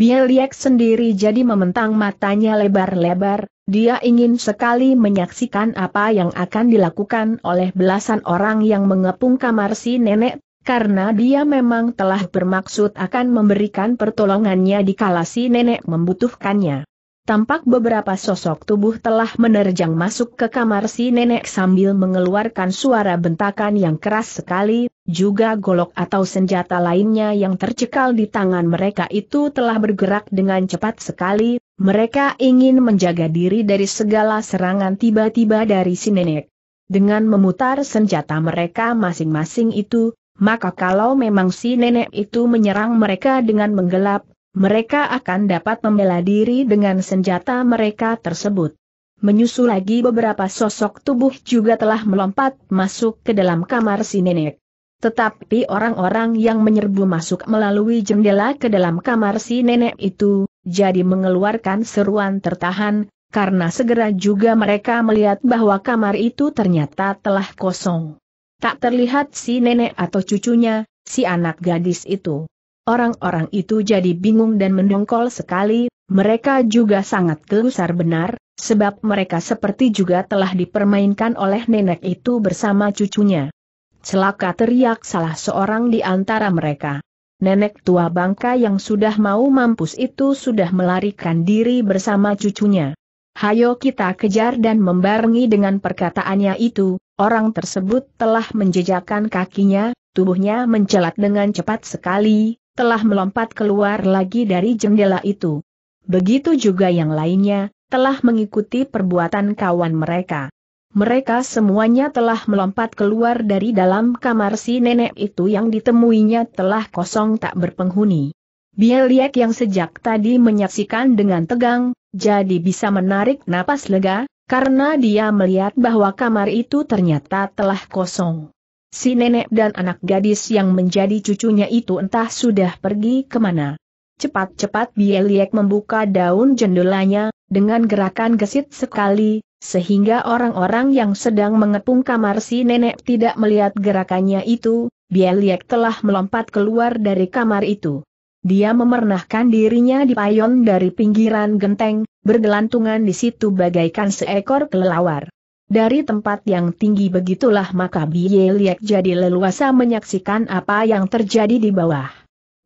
Bia liak sendiri jadi mementang matanya lebar-lebar, dia ingin sekali menyaksikan apa yang akan dilakukan oleh belasan orang yang mengepung kamar si nenek, karena dia memang telah bermaksud akan memberikan pertolongannya di kala si nenek membutuhkannya tampak beberapa sosok tubuh telah menerjang masuk ke kamar si nenek sambil mengeluarkan suara bentakan yang keras sekali, juga golok atau senjata lainnya yang tercekal di tangan mereka itu telah bergerak dengan cepat sekali, mereka ingin menjaga diri dari segala serangan tiba-tiba dari si nenek. Dengan memutar senjata mereka masing-masing itu, maka kalau memang si nenek itu menyerang mereka dengan menggelap, mereka akan dapat membela diri dengan senjata mereka tersebut. Menyusul lagi beberapa sosok tubuh juga telah melompat masuk ke dalam kamar si nenek. Tetapi orang-orang yang menyerbu masuk melalui jendela ke dalam kamar si nenek itu, jadi mengeluarkan seruan tertahan, karena segera juga mereka melihat bahwa kamar itu ternyata telah kosong. Tak terlihat si nenek atau cucunya, si anak gadis itu. Orang-orang itu jadi bingung dan mendongkol sekali, mereka juga sangat gelusar benar, sebab mereka seperti juga telah dipermainkan oleh nenek itu bersama cucunya. Celaka teriak salah seorang di antara mereka. Nenek tua bangka yang sudah mau mampus itu sudah melarikan diri bersama cucunya. Hayo kita kejar dan membarengi dengan perkataannya itu, orang tersebut telah menjejakkan kakinya, tubuhnya mencelat dengan cepat sekali, telah melompat keluar lagi dari jendela itu. Begitu juga yang lainnya, telah mengikuti perbuatan kawan mereka. Mereka semuanya telah melompat keluar dari dalam kamar si nenek itu yang ditemuinya telah kosong tak berpenghuni. Bieliek yang sejak tadi menyaksikan dengan tegang, jadi bisa menarik napas lega, karena dia melihat bahwa kamar itu ternyata telah kosong. Si nenek dan anak gadis yang menjadi cucunya itu entah sudah pergi kemana. Cepat-cepat Bieliek membuka daun jendelanya, dengan gerakan gesit sekali, sehingga orang-orang yang sedang mengepung kamar si nenek tidak melihat gerakannya itu, Bieliek telah melompat keluar dari kamar itu. Dia memernahkan dirinya di payon dari pinggiran genteng, bergelantungan di situ bagaikan seekor kelelawar. Dari tempat yang tinggi begitulah maka Biye Liek jadi leluasa menyaksikan apa yang terjadi di bawah.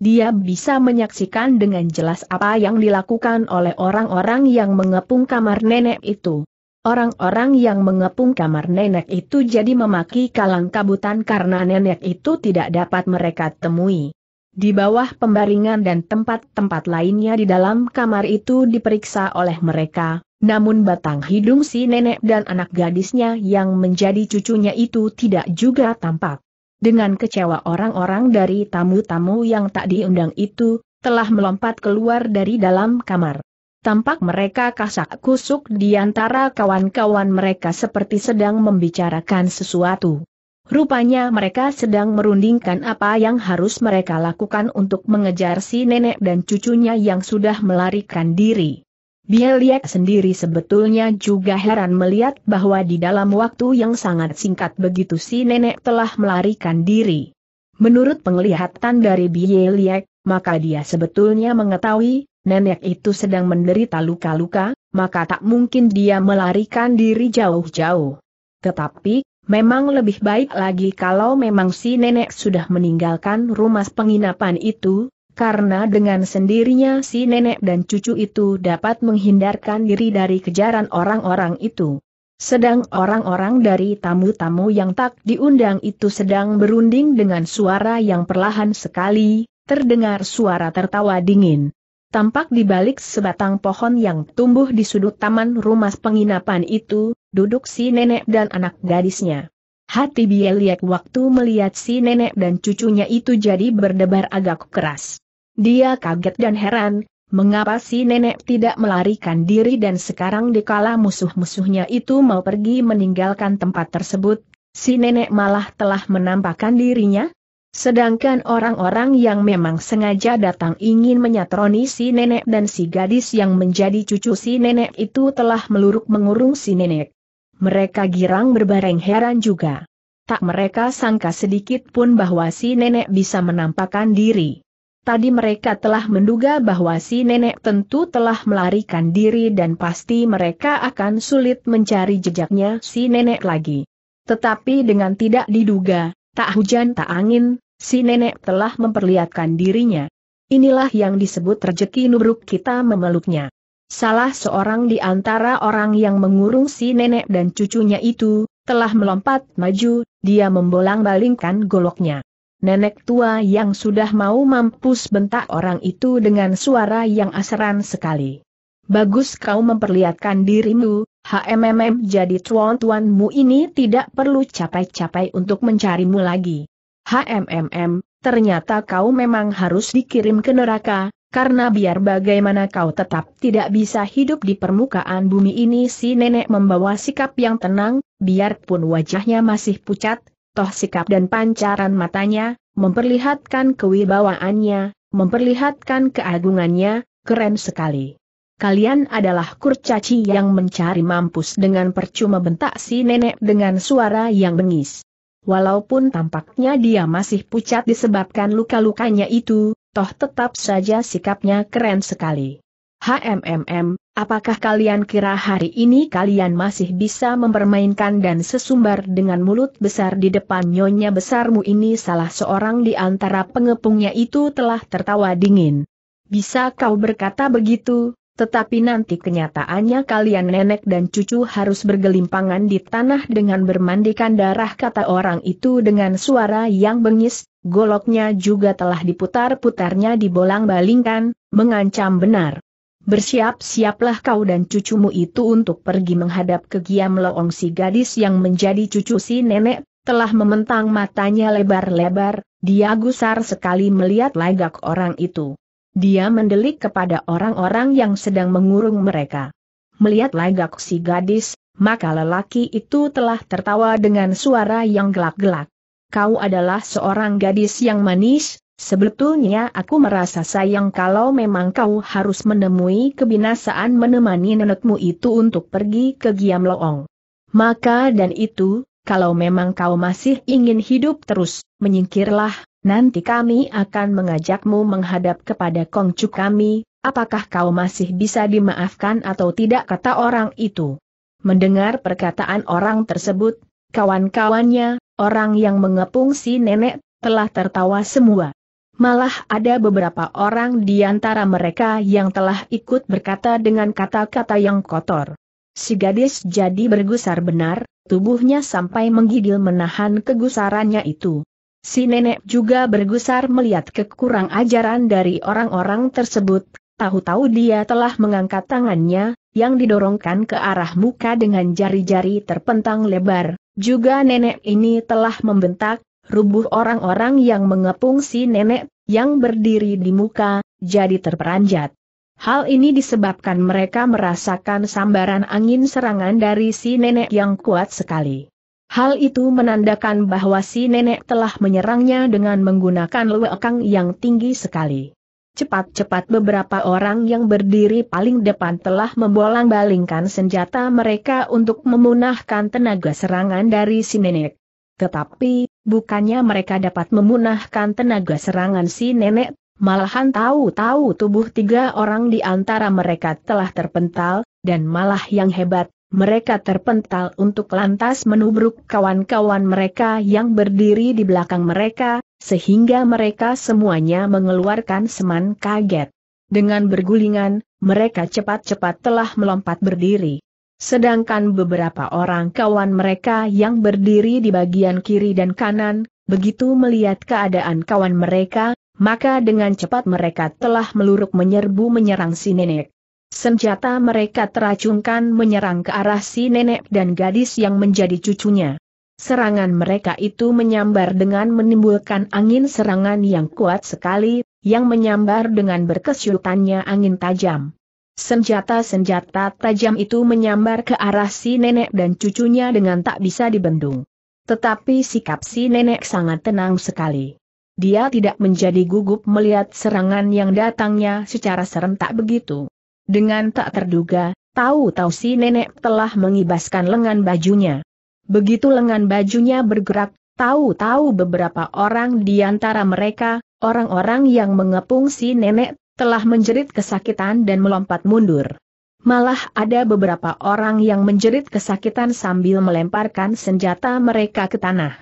Dia bisa menyaksikan dengan jelas apa yang dilakukan oleh orang-orang yang mengepung kamar nenek itu. Orang-orang yang mengepung kamar nenek itu jadi memaki kalang kabutan karena nenek itu tidak dapat mereka temui. Di bawah pembaringan dan tempat-tempat lainnya di dalam kamar itu diperiksa oleh mereka, namun batang hidung si nenek dan anak gadisnya yang menjadi cucunya itu tidak juga tampak. Dengan kecewa orang-orang dari tamu-tamu yang tak diundang itu, telah melompat keluar dari dalam kamar. Tampak mereka kasak kusuk di antara kawan-kawan mereka seperti sedang membicarakan sesuatu. Rupanya mereka sedang merundingkan apa yang harus mereka lakukan untuk mengejar si nenek dan cucunya yang sudah melarikan diri. Bieliek sendiri sebetulnya juga heran melihat bahwa di dalam waktu yang sangat singkat begitu si nenek telah melarikan diri. Menurut penglihatan dari Bieliek, maka dia sebetulnya mengetahui, nenek itu sedang menderita luka-luka, maka tak mungkin dia melarikan diri jauh-jauh. Tetapi, memang lebih baik lagi kalau memang si nenek sudah meninggalkan rumah penginapan itu, karena dengan sendirinya si nenek dan cucu itu dapat menghindarkan diri dari kejaran orang-orang itu. Sedang orang-orang dari tamu-tamu yang tak diundang itu sedang berunding dengan suara yang perlahan sekali, terdengar suara tertawa dingin. Tampak di balik sebatang pohon yang tumbuh di sudut taman rumah penginapan itu, duduk si nenek dan anak gadisnya. Hati Bieliek waktu melihat si nenek dan cucunya itu jadi berdebar agak keras. Dia kaget dan heran, mengapa si nenek tidak melarikan diri dan sekarang dikala musuh-musuhnya itu mau pergi meninggalkan tempat tersebut, si nenek malah telah menampakkan dirinya? Sedangkan orang-orang yang memang sengaja datang ingin menyatroni si nenek dan si gadis yang menjadi cucu si nenek itu telah meluruk mengurung si nenek. Mereka girang berbareng heran juga. Tak mereka sangka sedikit pun bahwa si nenek bisa menampakkan diri. Tadi mereka telah menduga bahwa si nenek tentu telah melarikan diri dan pasti mereka akan sulit mencari jejaknya si nenek lagi. Tetapi dengan tidak diduga, tak hujan tak angin, si nenek telah memperlihatkan dirinya. Inilah yang disebut rejeki nubruk kita memeluknya. Salah seorang di antara orang yang mengurung si nenek dan cucunya itu, telah melompat maju, dia membolang-balingkan goloknya. Nenek tua yang sudah mau mampus bentak orang itu dengan suara yang asaran sekali. Bagus kau memperlihatkan dirimu, HMMM jadi tuan-tuanmu ini tidak perlu capai-capai untuk mencarimu lagi. HMMM, ternyata kau memang harus dikirim ke neraka, karena biar bagaimana kau tetap tidak bisa hidup di permukaan bumi ini si nenek membawa sikap yang tenang, biarpun wajahnya masih pucat, toh sikap dan pancaran matanya, memperlihatkan kewibawaannya, memperlihatkan keagungannya, keren sekali. Kalian adalah kurcaci yang mencari mampus dengan percuma bentak si nenek dengan suara yang bengis. Walaupun tampaknya dia masih pucat disebabkan luka-lukanya itu, toh tetap saja sikapnya keren sekali. HMMM, Apakah kalian kira hari ini kalian masih bisa mempermainkan dan sesumbar dengan mulut besar di depan nyonya besarmu ini salah seorang di antara pengepungnya itu telah tertawa dingin. Bisa kau berkata begitu, tetapi nanti kenyataannya kalian nenek dan cucu harus bergelimpangan di tanah dengan bermandikan darah kata orang itu dengan suara yang bengis, goloknya juga telah diputar-putarnya dibolang-balingkan, mengancam benar. Bersiap-siaplah kau dan cucumu itu untuk pergi menghadap ke Giam Leong si gadis yang menjadi cucu si nenek, telah mementang matanya lebar-lebar, dia gusar sekali melihat lagak orang itu. Dia mendelik kepada orang-orang yang sedang mengurung mereka. Melihat lagak si gadis, maka lelaki itu telah tertawa dengan suara yang gelak-gelak. Kau adalah seorang gadis yang manis, Sebetulnya aku merasa sayang kalau memang kau harus menemui kebinasaan menemani nenekmu itu untuk pergi ke Giam Loong. Maka dan itu, kalau memang kau masih ingin hidup terus, menyingkirlah, nanti kami akan mengajakmu menghadap kepada Kongcu kami, apakah kau masih bisa dimaafkan atau tidak kata orang itu. Mendengar perkataan orang tersebut, kawan-kawannya, orang yang mengepung si nenek, telah tertawa semua. Malah ada beberapa orang di antara mereka yang telah ikut berkata dengan kata-kata yang kotor. Si gadis jadi bergusar benar, tubuhnya sampai menggigil menahan kegusarannya itu. Si nenek juga bergusar melihat kekurang ajaran dari orang-orang tersebut, tahu-tahu dia telah mengangkat tangannya, yang didorongkan ke arah muka dengan jari-jari terpentang lebar. Juga nenek ini telah membentak, rubuh orang-orang yang mengepung si nenek, yang berdiri di muka, jadi terperanjat. Hal ini disebabkan mereka merasakan sambaran angin serangan dari si nenek yang kuat sekali. Hal itu menandakan bahwa si nenek telah menyerangnya dengan menggunakan luekang yang tinggi sekali. Cepat-cepat beberapa orang yang berdiri paling depan telah membolang-balingkan senjata mereka untuk memunahkan tenaga serangan dari si nenek. Tetapi, Bukannya mereka dapat memunahkan tenaga serangan si nenek, malahan tahu-tahu tubuh tiga orang di antara mereka telah terpental, dan malah yang hebat, mereka terpental untuk lantas menubruk kawan-kawan mereka yang berdiri di belakang mereka, sehingga mereka semuanya mengeluarkan seman kaget. Dengan bergulingan, mereka cepat-cepat telah melompat berdiri. Sedangkan beberapa orang kawan mereka yang berdiri di bagian kiri dan kanan, begitu melihat keadaan kawan mereka, maka dengan cepat mereka telah meluruk menyerbu menyerang si nenek. Senjata mereka teracungkan menyerang ke arah si nenek dan gadis yang menjadi cucunya. Serangan mereka itu menyambar dengan menimbulkan angin serangan yang kuat sekali, yang menyambar dengan berkesyutannya angin tajam. Senjata-senjata tajam itu menyambar ke arah si nenek dan cucunya dengan tak bisa dibendung. Tetapi sikap si nenek sangat tenang sekali. Dia tidak menjadi gugup melihat serangan yang datangnya secara serentak begitu. Dengan tak terduga, tahu-tahu si nenek telah mengibaskan lengan bajunya. Begitu lengan bajunya bergerak, tahu-tahu beberapa orang di antara mereka, orang-orang yang mengepung si nenek telah menjerit kesakitan dan melompat mundur. Malah ada beberapa orang yang menjerit kesakitan sambil melemparkan senjata mereka ke tanah.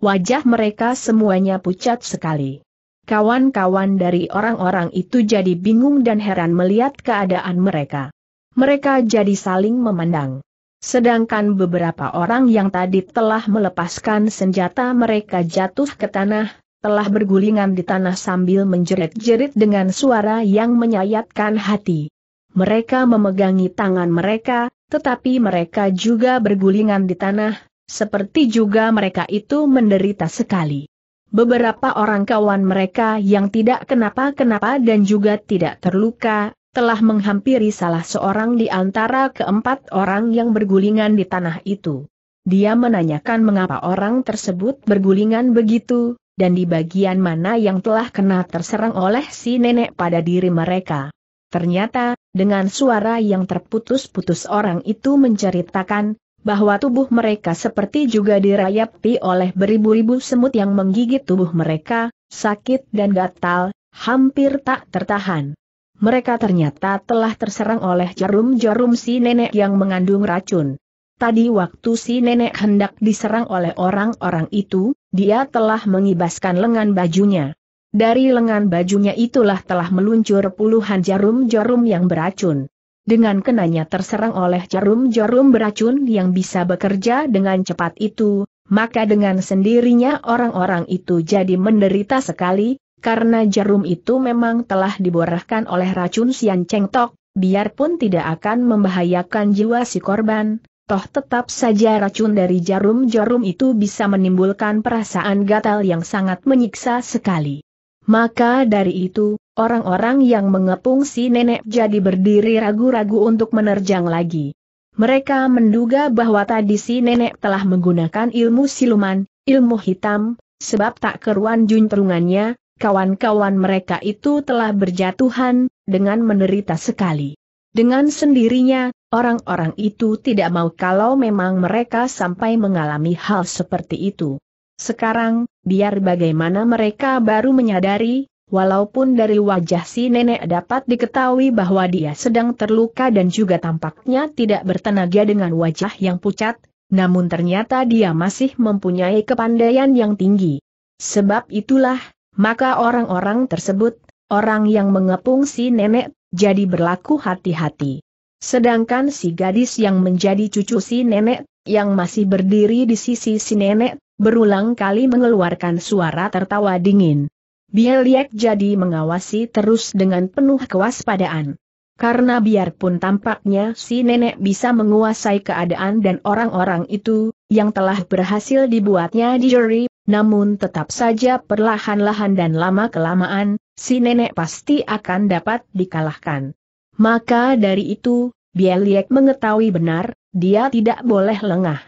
Wajah mereka semuanya pucat sekali. Kawan-kawan dari orang-orang itu jadi bingung dan heran melihat keadaan mereka. Mereka jadi saling memandang. Sedangkan beberapa orang yang tadi telah melepaskan senjata mereka jatuh ke tanah, telah bergulingan di tanah sambil menjerit-jerit dengan suara yang menyayatkan hati. Mereka memegangi tangan mereka, tetapi mereka juga bergulingan di tanah, seperti juga mereka itu menderita sekali. Beberapa orang kawan mereka yang tidak kenapa-kenapa dan juga tidak terluka, telah menghampiri salah seorang di antara keempat orang yang bergulingan di tanah itu. Dia menanyakan mengapa orang tersebut bergulingan begitu, dan di bagian mana yang telah kena terserang oleh si nenek pada diri mereka. Ternyata, dengan suara yang terputus-putus orang itu menceritakan, bahwa tubuh mereka seperti juga dirayapi oleh beribu-ribu semut yang menggigit tubuh mereka, sakit dan gatal, hampir tak tertahan. Mereka ternyata telah terserang oleh jarum-jarum si nenek yang mengandung racun. Tadi waktu si nenek hendak diserang oleh orang-orang itu, dia telah mengibaskan lengan bajunya. Dari lengan bajunya itulah telah meluncur puluhan jarum-jarum yang beracun. Dengan kenanya terserang oleh jarum-jarum beracun yang bisa bekerja dengan cepat itu, maka dengan sendirinya orang-orang itu jadi menderita sekali, karena jarum itu memang telah diborahkan oleh racun sian Tok, biarpun tidak akan membahayakan jiwa si korban, Toh tetap saja racun dari jarum-jarum itu bisa menimbulkan perasaan gatal yang sangat menyiksa sekali. Maka dari itu, orang-orang yang mengepung si nenek jadi berdiri ragu-ragu untuk menerjang lagi. Mereka menduga bahwa tadi si nenek telah menggunakan ilmu siluman, ilmu hitam, sebab tak keruan junterungannya, kawan-kawan mereka itu telah berjatuhan, dengan menderita sekali. Dengan sendirinya, Orang-orang itu tidak mau kalau memang mereka sampai mengalami hal seperti itu. Sekarang, biar bagaimana mereka baru menyadari, walaupun dari wajah si nenek dapat diketahui bahwa dia sedang terluka dan juga tampaknya tidak bertenaga dengan wajah yang pucat, namun ternyata dia masih mempunyai kepandaian yang tinggi. Sebab itulah, maka orang-orang tersebut, orang yang mengepung si nenek, jadi berlaku hati-hati. Sedangkan si gadis yang menjadi cucu si nenek, yang masih berdiri di sisi si nenek, berulang kali mengeluarkan suara tertawa dingin. Bieliek jadi mengawasi terus dengan penuh kewaspadaan. Karena biarpun tampaknya si nenek bisa menguasai keadaan dan orang-orang itu, yang telah berhasil dibuatnya di juri, namun tetap saja perlahan-lahan dan lama-kelamaan, si nenek pasti akan dapat dikalahkan. Maka dari itu, Bieliek mengetahui benar, dia tidak boleh lengah.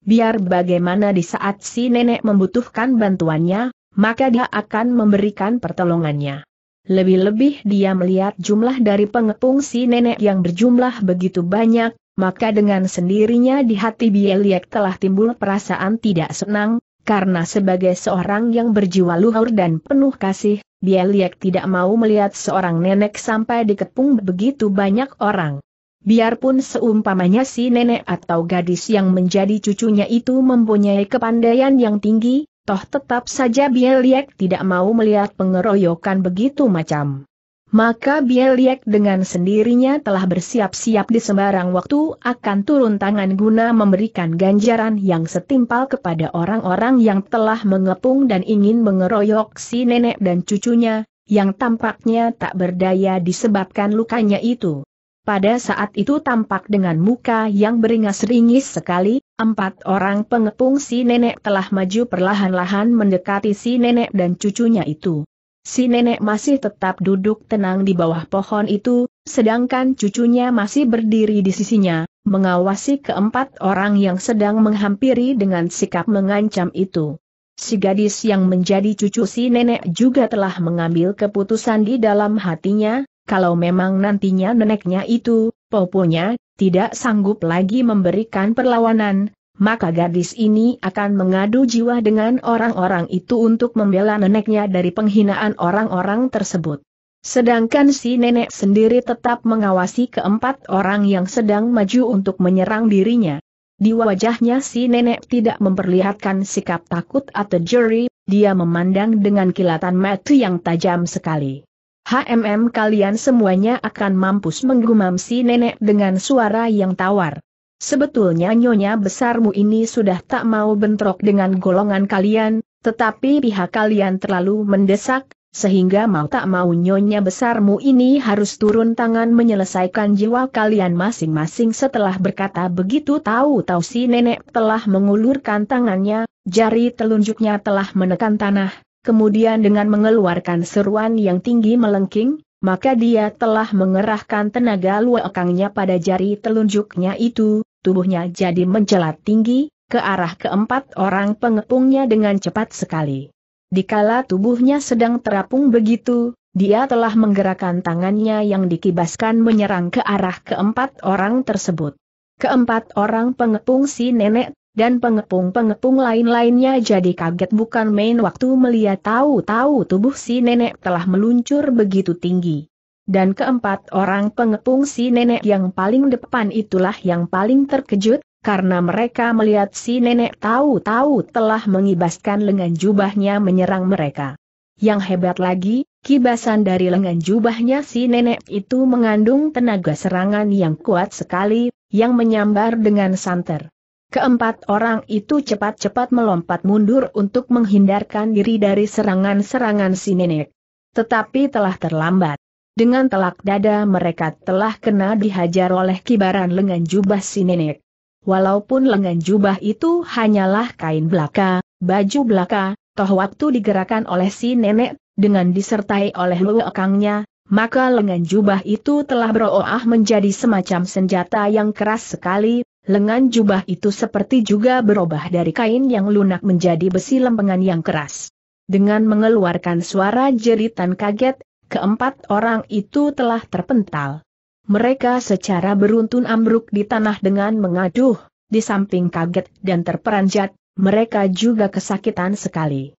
Biar bagaimana di saat si nenek membutuhkan bantuannya, maka dia akan memberikan pertolongannya. Lebih-lebih dia melihat jumlah dari pengepung si nenek yang berjumlah begitu banyak, maka dengan sendirinya di hati Bieliek telah timbul perasaan tidak senang, karena sebagai seorang yang berjiwa luhur dan penuh kasih, Bieliek tidak mau melihat seorang nenek sampai dikepung begitu banyak orang. Biarpun seumpamanya si nenek atau gadis yang menjadi cucunya itu mempunyai kepandaian yang tinggi, toh tetap saja Bieliek tidak mau melihat pengeroyokan begitu macam maka Bieliek dengan sendirinya telah bersiap-siap di sembarang waktu akan turun tangan guna memberikan ganjaran yang setimpal kepada orang-orang yang telah mengepung dan ingin mengeroyok si nenek dan cucunya, yang tampaknya tak berdaya disebabkan lukanya itu. Pada saat itu tampak dengan muka yang beringas ringis sekali, empat orang pengepung si nenek telah maju perlahan-lahan mendekati si nenek dan cucunya itu. Si nenek masih tetap duduk tenang di bawah pohon itu, sedangkan cucunya masih berdiri di sisinya, mengawasi keempat orang yang sedang menghampiri dengan sikap mengancam itu. Si gadis yang menjadi cucu si nenek juga telah mengambil keputusan di dalam hatinya, kalau memang nantinya neneknya itu, poponya, tidak sanggup lagi memberikan perlawanan, maka gadis ini akan mengadu jiwa dengan orang-orang itu untuk membela neneknya dari penghinaan orang-orang tersebut. Sedangkan si nenek sendiri tetap mengawasi keempat orang yang sedang maju untuk menyerang dirinya. Di wajahnya si nenek tidak memperlihatkan sikap takut atau jeri, dia memandang dengan kilatan mata yang tajam sekali. HMM kalian semuanya akan mampus menggumam si nenek dengan suara yang tawar. Sebetulnya nyonya besarmu ini sudah tak mau bentrok dengan golongan kalian, tetapi pihak kalian terlalu mendesak, sehingga mau tak mau nyonya besarmu ini harus turun tangan menyelesaikan jiwa kalian masing-masing setelah berkata begitu tahu-tahu si nenek telah mengulurkan tangannya, jari telunjuknya telah menekan tanah, kemudian dengan mengeluarkan seruan yang tinggi melengking, maka dia telah mengerahkan tenaga luakangnya pada jari telunjuknya itu, tubuhnya jadi menjelat tinggi, ke arah keempat orang pengepungnya dengan cepat sekali. Dikala tubuhnya sedang terapung begitu, dia telah menggerakkan tangannya yang dikibaskan menyerang ke arah keempat orang tersebut. Keempat orang pengepung si nenek, dan pengepung-pengepung lain-lainnya jadi kaget bukan main waktu melihat tahu-tahu tubuh si nenek telah meluncur begitu tinggi. Dan keempat orang pengepung si nenek yang paling depan itulah yang paling terkejut, karena mereka melihat si nenek tahu-tahu telah mengibaskan lengan jubahnya menyerang mereka. Yang hebat lagi, kibasan dari lengan jubahnya si nenek itu mengandung tenaga serangan yang kuat sekali, yang menyambar dengan santer. Keempat orang itu cepat-cepat melompat mundur untuk menghindarkan diri dari serangan-serangan si nenek. Tetapi telah terlambat. Dengan telak dada mereka telah kena dihajar oleh kibaran lengan jubah si nenek. Walaupun lengan jubah itu hanyalah kain belaka, baju belaka, toh waktu digerakkan oleh si nenek, dengan disertai oleh luekangnya, maka lengan jubah itu telah berooah menjadi semacam senjata yang keras sekali, lengan jubah itu seperti juga berubah dari kain yang lunak menjadi besi lempengan yang keras. Dengan mengeluarkan suara jeritan kaget, Keempat orang itu telah terpental. Mereka secara beruntun ambruk di tanah dengan mengaduh, di samping kaget dan terperanjat, mereka juga kesakitan sekali.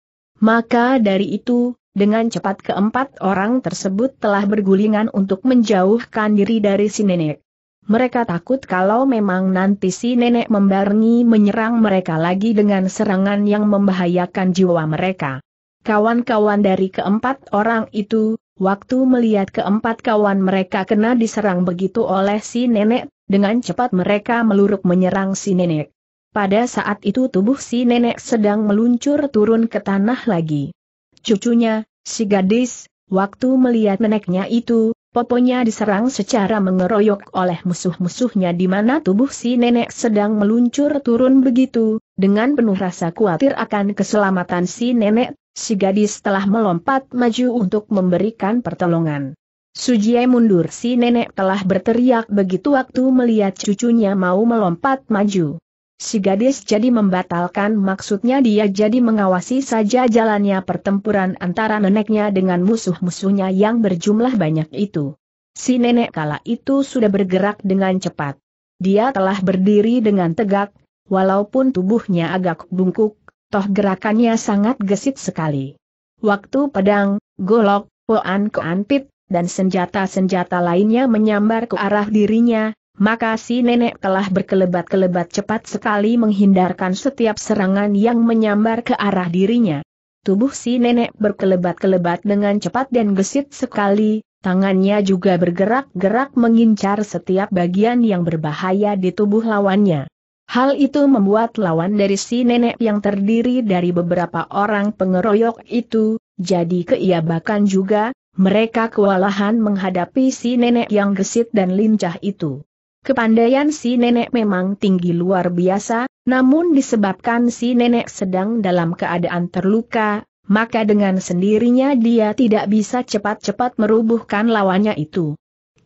Maka dari itu, dengan cepat keempat orang tersebut telah bergulingan untuk menjauhkan diri dari si nenek. Mereka takut kalau memang nanti si nenek membarengi menyerang mereka lagi dengan serangan yang membahayakan jiwa mereka. Kawan-kawan dari keempat orang itu, Waktu melihat keempat kawan mereka kena diserang begitu oleh si nenek, dengan cepat mereka meluruk menyerang si nenek. Pada saat itu tubuh si nenek sedang meluncur turun ke tanah lagi. Cucunya, si gadis, waktu melihat neneknya itu, poponya diserang secara mengeroyok oleh musuh-musuhnya di mana tubuh si nenek sedang meluncur turun begitu, dengan penuh rasa khawatir akan keselamatan si nenek, si gadis telah melompat maju untuk memberikan pertolongan. Sujie mundur si nenek telah berteriak begitu waktu melihat cucunya mau melompat maju. Si gadis jadi membatalkan maksudnya dia jadi mengawasi saja jalannya pertempuran antara neneknya dengan musuh-musuhnya yang berjumlah banyak itu. Si nenek kala itu sudah bergerak dengan cepat. Dia telah berdiri dengan tegak, walaupun tubuhnya agak bungkuk, toh gerakannya sangat gesit sekali. Waktu pedang, golok, poan keanpit, dan senjata-senjata lainnya menyambar ke arah dirinya, maka si nenek telah berkelebat-kelebat cepat sekali menghindarkan setiap serangan yang menyambar ke arah dirinya. Tubuh si nenek berkelebat-kelebat dengan cepat dan gesit sekali, tangannya juga bergerak-gerak mengincar setiap bagian yang berbahaya di tubuh lawannya. Hal itu membuat lawan dari si nenek yang terdiri dari beberapa orang pengeroyok itu, jadi keiabakan juga, mereka kewalahan menghadapi si nenek yang gesit dan lincah itu. Kepandaian si nenek memang tinggi luar biasa, namun disebabkan si nenek sedang dalam keadaan terluka, maka dengan sendirinya dia tidak bisa cepat-cepat merubuhkan lawannya itu.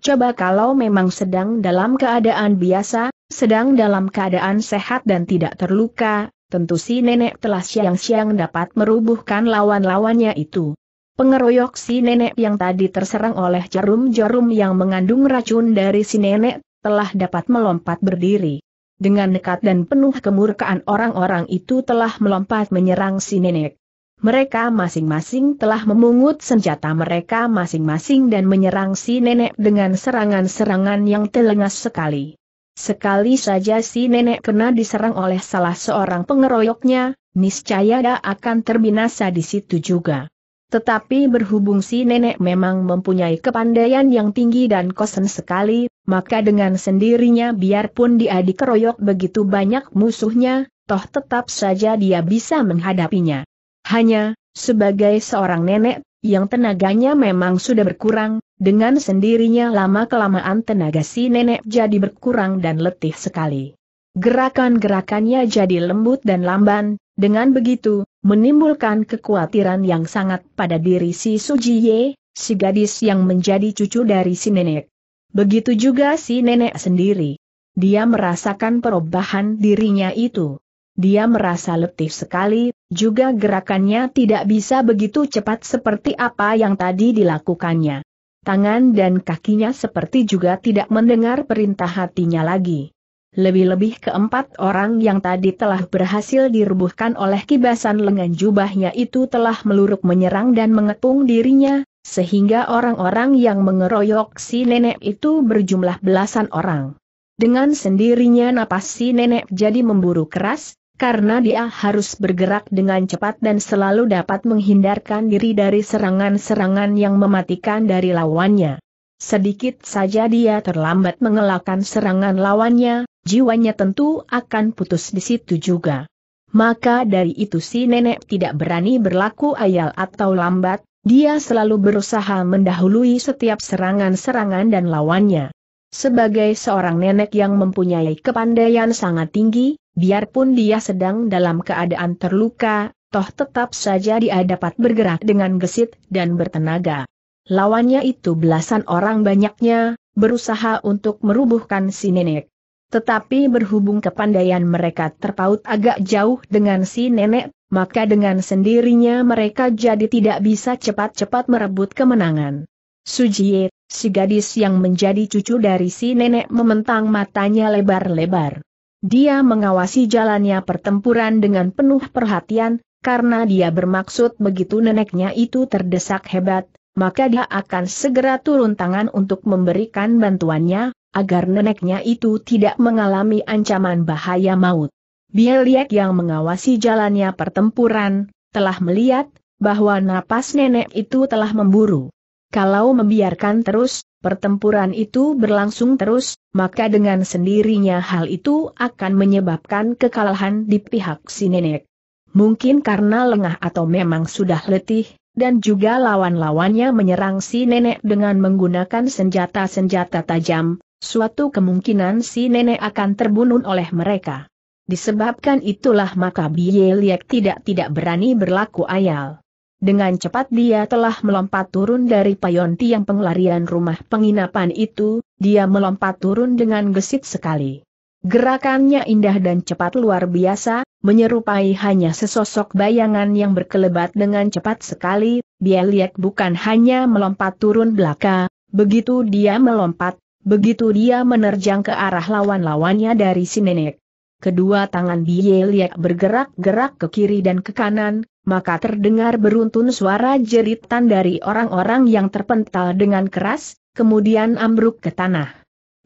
Coba kalau memang sedang dalam keadaan biasa, sedang dalam keadaan sehat dan tidak terluka, tentu si nenek telah siang-siang dapat merubuhkan lawan-lawannya itu. Pengeroyok si nenek yang tadi terserang oleh jarum-jarum yang mengandung racun dari si nenek, telah dapat melompat berdiri. Dengan nekat dan penuh kemurkaan orang-orang itu telah melompat menyerang si nenek. Mereka masing-masing telah memungut senjata mereka masing-masing dan menyerang si nenek dengan serangan-serangan yang telengas sekali. Sekali saja si nenek kena diserang oleh salah seorang pengeroyoknya, niscaya dia akan terbinasa di situ juga. Tetapi berhubung si nenek memang mempunyai kepandaian yang tinggi dan kosen sekali, maka dengan sendirinya biarpun dia dikeroyok begitu banyak musuhnya, toh tetap saja dia bisa menghadapinya. Hanya, sebagai seorang nenek yang tenaganya memang sudah berkurang, dengan sendirinya lama-kelamaan tenaga si nenek jadi berkurang dan letih sekali. Gerakan-gerakannya jadi lembut dan lamban, dengan begitu, menimbulkan kekhawatiran yang sangat pada diri si Sujiye, si gadis yang menjadi cucu dari si nenek. Begitu juga si nenek sendiri. Dia merasakan perubahan dirinya itu. Dia merasa letih sekali, juga gerakannya tidak bisa begitu cepat seperti apa yang tadi dilakukannya. Tangan dan kakinya seperti juga tidak mendengar perintah hatinya lagi. Lebih-lebih keempat orang yang tadi telah berhasil dirubuhkan oleh kibasan lengan jubahnya itu telah meluruk menyerang dan mengepung dirinya, sehingga orang-orang yang mengeroyok si nenek itu berjumlah belasan orang. Dengan sendirinya napas si nenek jadi memburu keras, karena dia harus bergerak dengan cepat dan selalu dapat menghindarkan diri dari serangan-serangan yang mematikan dari lawannya. Sedikit saja dia terlambat mengelakkan serangan lawannya, jiwanya tentu akan putus di situ juga. Maka dari itu si nenek tidak berani berlaku ayal atau lambat, dia selalu berusaha mendahului setiap serangan-serangan dan lawannya. Sebagai seorang nenek yang mempunyai kepandaian sangat tinggi, biarpun dia sedang dalam keadaan terluka, toh tetap saja dia dapat bergerak dengan gesit dan bertenaga. Lawannya itu belasan orang banyaknya, berusaha untuk merubuhkan si nenek. Tetapi berhubung kepandaian mereka terpaut agak jauh dengan si nenek, maka dengan sendirinya mereka jadi tidak bisa cepat-cepat merebut kemenangan. Sujie, si gadis yang menjadi cucu dari si nenek mementang matanya lebar-lebar. Dia mengawasi jalannya pertempuran dengan penuh perhatian, karena dia bermaksud begitu neneknya itu terdesak hebat, maka dia akan segera turun tangan untuk memberikan bantuannya, agar neneknya itu tidak mengalami ancaman bahaya maut. Bieliek yang mengawasi jalannya pertempuran, telah melihat, bahwa napas nenek itu telah memburu. Kalau membiarkan terus, pertempuran itu berlangsung terus, maka dengan sendirinya hal itu akan menyebabkan kekalahan di pihak si nenek. Mungkin karena lengah atau memang sudah letih, dan juga lawan-lawannya menyerang si nenek dengan menggunakan senjata-senjata tajam, suatu kemungkinan si nenek akan terbunuh oleh mereka. Disebabkan itulah maka Bieliek tidak-tidak berani berlaku ayal. Dengan cepat dia telah melompat turun dari payon tiang penglarian rumah penginapan itu, dia melompat turun dengan gesit sekali. Gerakannya indah dan cepat luar biasa, menyerupai hanya sesosok bayangan yang berkelebat dengan cepat sekali, lihat bukan hanya melompat turun belaka, begitu dia melompat, begitu dia menerjang ke arah lawan-lawannya dari si nenek. Kedua tangan Bieliak bergerak-gerak ke kiri dan ke kanan, maka terdengar beruntun suara jeritan dari orang-orang yang terpental dengan keras, kemudian ambruk ke tanah.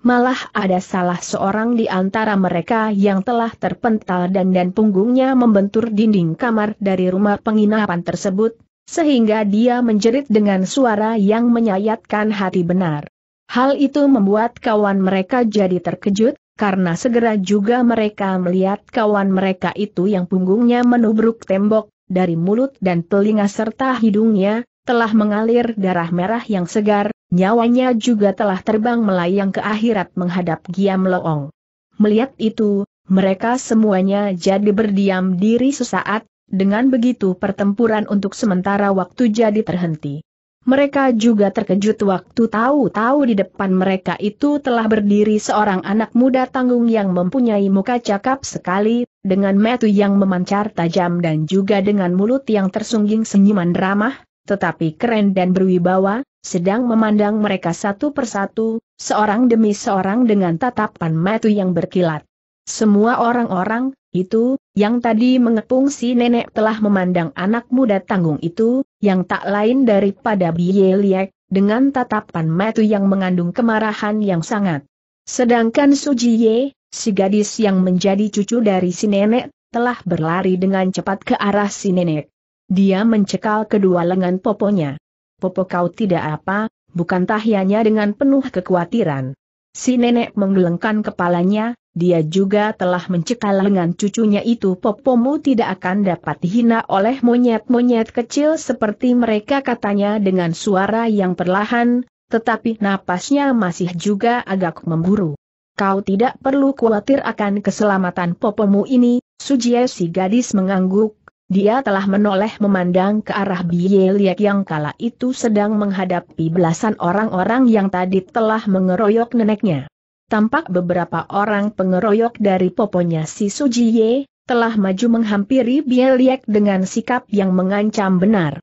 Malah ada salah seorang di antara mereka yang telah terpental dan dan punggungnya membentur dinding kamar dari rumah penginapan tersebut, sehingga dia menjerit dengan suara yang menyayatkan hati benar. Hal itu membuat kawan mereka jadi terkejut, karena segera juga mereka melihat kawan mereka itu yang punggungnya menubruk tembok, dari mulut dan telinga serta hidungnya, telah mengalir darah merah yang segar, nyawanya juga telah terbang melayang ke akhirat menghadap Giam Loong. Melihat itu, mereka semuanya jadi berdiam diri sesaat, dengan begitu pertempuran untuk sementara waktu jadi terhenti. Mereka juga terkejut waktu tahu-tahu di depan mereka itu telah berdiri seorang anak muda tanggung yang mempunyai muka cakap sekali, dengan metu yang memancar tajam dan juga dengan mulut yang tersungging senyuman ramah, tetapi keren dan berwibawa, sedang memandang mereka satu persatu, seorang demi seorang dengan tatapan metu yang berkilat. Semua orang-orang, itu, yang tadi mengepung si nenek telah memandang anak muda tanggung itu, yang tak lain daripada Bieliek, dengan tatapan mata yang mengandung kemarahan yang sangat. Sedangkan Sujiye, si gadis yang menjadi cucu dari si nenek, telah berlari dengan cepat ke arah si nenek. Dia mencekal kedua lengan poponya. Popo kau tidak apa, bukan tahyanya dengan penuh kekhawatiran. Si nenek menggelengkan kepalanya, dia juga telah mencekal lengan cucunya itu Popomu tidak akan dapat dihina oleh monyet-monyet kecil seperti mereka katanya dengan suara yang perlahan, tetapi napasnya masih juga agak memburu. Kau tidak perlu khawatir akan keselamatan Popomu ini, Sujie si gadis mengangguk, dia telah menoleh memandang ke arah Bieliek yang kala itu sedang menghadapi belasan orang-orang yang tadi telah mengeroyok neneknya tampak beberapa orang pengeroyok dari poponya si Sujiye, telah maju menghampiri Bieliek dengan sikap yang mengancam benar.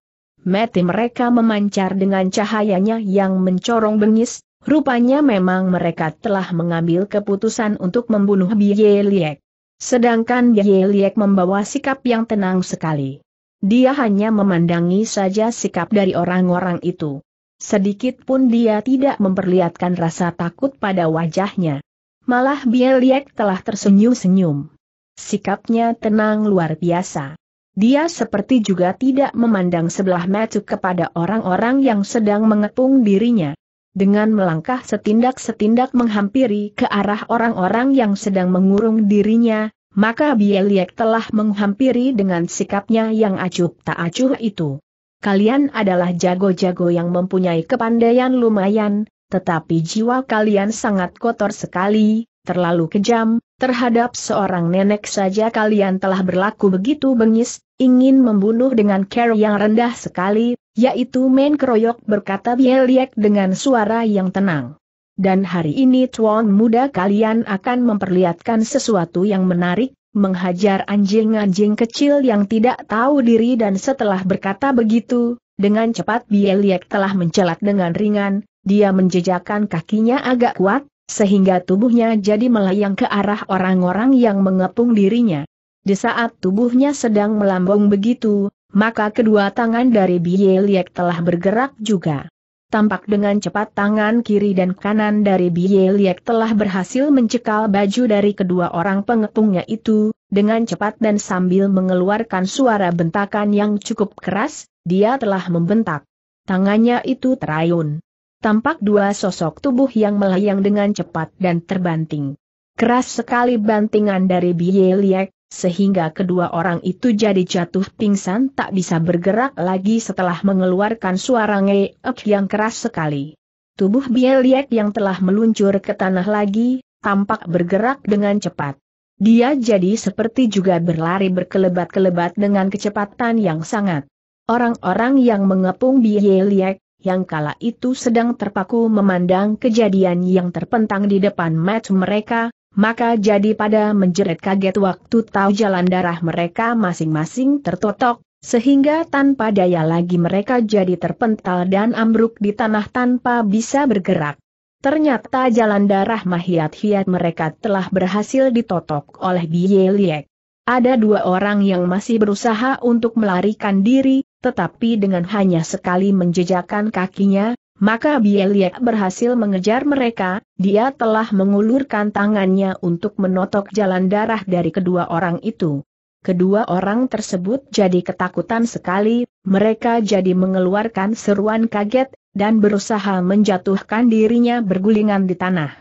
Mati mereka memancar dengan cahayanya yang mencorong bengis, rupanya memang mereka telah mengambil keputusan untuk membunuh Bieliek. Sedangkan Bieliek membawa sikap yang tenang sekali. Dia hanya memandangi saja sikap dari orang-orang itu. Sedikit pun dia tidak memperlihatkan rasa takut pada wajahnya. Malah Bieliek telah tersenyum-senyum. Sikapnya tenang luar biasa. Dia seperti juga tidak memandang sebelah mata kepada orang-orang yang sedang mengepung dirinya. Dengan melangkah setindak-setindak menghampiri ke arah orang-orang yang sedang mengurung dirinya, maka Bieliek telah menghampiri dengan sikapnya yang acuh tak acuh itu kalian adalah jago-jago yang mempunyai kepandaian lumayan, tetapi jiwa kalian sangat kotor sekali, terlalu kejam, terhadap seorang nenek saja kalian telah berlaku begitu bengis, ingin membunuh dengan care yang rendah sekali, yaitu main keroyok berkata Bieliek dengan suara yang tenang. Dan hari ini tuan muda kalian akan memperlihatkan sesuatu yang menarik, menghajar anjing-anjing kecil yang tidak tahu diri dan setelah berkata begitu, dengan cepat Bieliek telah mencelat dengan ringan, dia menjejakkan kakinya agak kuat, sehingga tubuhnya jadi melayang ke arah orang-orang yang mengepung dirinya. Di saat tubuhnya sedang melambung begitu, maka kedua tangan dari Bieliek telah bergerak juga tampak dengan cepat tangan kiri dan kanan dari Bie Liek telah berhasil mencekal baju dari kedua orang pengepungnya itu, dengan cepat dan sambil mengeluarkan suara bentakan yang cukup keras, dia telah membentak. Tangannya itu terayun. Tampak dua sosok tubuh yang melayang dengan cepat dan terbanting. Keras sekali bantingan dari Bie Liek, sehingga kedua orang itu jadi jatuh pingsan tak bisa bergerak lagi setelah mengeluarkan suara ngeep yang keras sekali. Tubuh Bieliek yang telah meluncur ke tanah lagi, tampak bergerak dengan cepat. Dia jadi seperti juga berlari berkelebat-kelebat dengan kecepatan yang sangat. Orang-orang yang mengepung Bieliek yang kala itu sedang terpaku memandang kejadian yang terpentang di depan match mereka, maka jadi pada menjerit kaget waktu tahu jalan darah mereka masing-masing tertotok, sehingga tanpa daya lagi mereka jadi terpental dan ambruk di tanah tanpa bisa bergerak. Ternyata jalan darah mahiat-hiat mereka telah berhasil ditotok oleh Bie Ada dua orang yang masih berusaha untuk melarikan diri, tetapi dengan hanya sekali menjejakkan kakinya, maka Bielia berhasil mengejar mereka, dia telah mengulurkan tangannya untuk menotok jalan darah dari kedua orang itu. Kedua orang tersebut jadi ketakutan sekali, mereka jadi mengeluarkan seruan kaget, dan berusaha menjatuhkan dirinya bergulingan di tanah.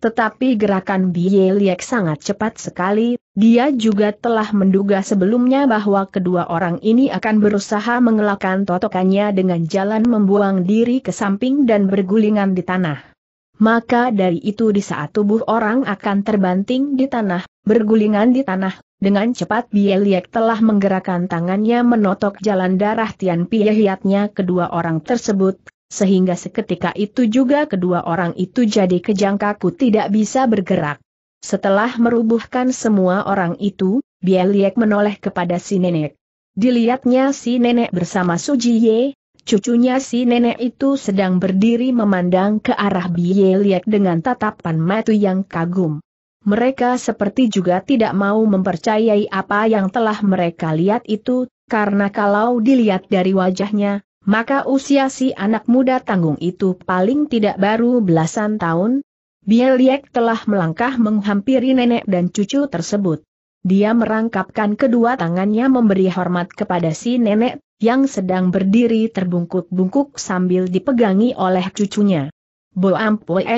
Tetapi gerakan Bieliek sangat cepat sekali, dia juga telah menduga sebelumnya bahwa kedua orang ini akan berusaha mengelakkan totokannya dengan jalan membuang diri ke samping dan bergulingan di tanah. Maka dari itu di saat tubuh orang akan terbanting di tanah, bergulingan di tanah, dengan cepat Bieliek telah menggerakkan tangannya menotok jalan darah Tian Piyahiatnya kedua orang tersebut, sehingga seketika itu juga kedua orang itu jadi kejang kaku tidak bisa bergerak. Setelah merubuhkan semua orang itu, Bieliek menoleh kepada si nenek. Dilihatnya si nenek bersama Sujiye, cucunya si nenek itu sedang berdiri memandang ke arah Bieliek dengan tatapan mata yang kagum. Mereka seperti juga tidak mau mempercayai apa yang telah mereka lihat itu, karena kalau dilihat dari wajahnya, maka usia si anak muda tanggung itu paling tidak baru belasan tahun, Bieliek telah melangkah menghampiri nenek dan cucu tersebut. Dia merangkapkan kedua tangannya memberi hormat kepada si nenek, yang sedang berdiri terbungkuk-bungkuk sambil dipegangi oleh cucunya. Bo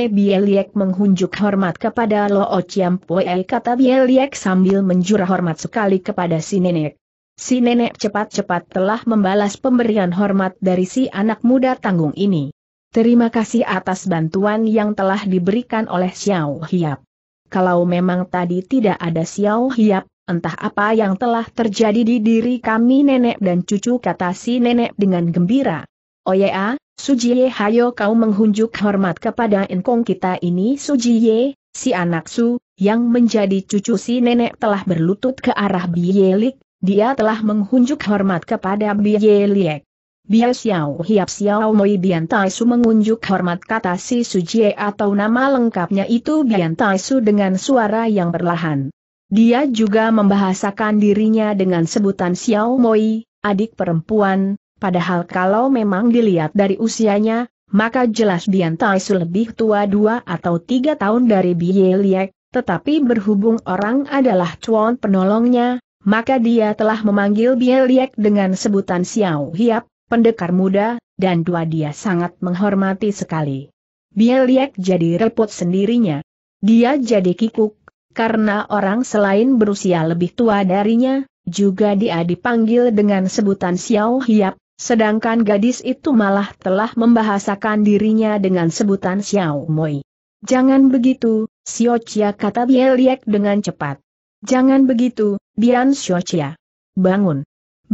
Bieliek menghunjuk hormat kepada Lo Ochiampue kata Bieliek sambil menjurah hormat sekali kepada si nenek. Si nenek cepat-cepat telah membalas pemberian hormat dari si anak muda tanggung ini. Terima kasih atas bantuan yang telah diberikan oleh Xiao Hiap. Kalau memang tadi tidak ada Xiao Hiap, entah apa yang telah terjadi di diri kami nenek dan cucu kata si nenek dengan gembira. Oya, Sujiye hayo kau menghunjuk hormat kepada enkong kita ini Sujiye, si anak Su, yang menjadi cucu si nenek telah berlutut ke arah Bielik, dia telah menghunjuk hormat kepada Bielik. Biao Xiao Hiap Xiao Moi Bian Tai Su mengunjuk hormat kata si Sujie atau nama lengkapnya itu Bian Tai Su dengan suara yang perlahan. Dia juga membahasakan dirinya dengan sebutan Xiao Moi, adik perempuan, padahal kalau memang dilihat dari usianya, maka jelas Bian Tai Su lebih tua dua atau tiga tahun dari Biye Liek, tetapi berhubung orang adalah cuan penolongnya, maka dia telah memanggil Biye Liek dengan sebutan Xiao Hiap, pendekar muda, dan dua dia sangat menghormati sekali. Bieliek jadi repot sendirinya. Dia jadi kikuk, karena orang selain berusia lebih tua darinya, juga dia dipanggil dengan sebutan Xiao Hiap, sedangkan gadis itu malah telah membahasakan dirinya dengan sebutan Xiao Moi. Jangan begitu, Chia kata Bieliak dengan cepat. Jangan begitu, Bian Chia. Bangun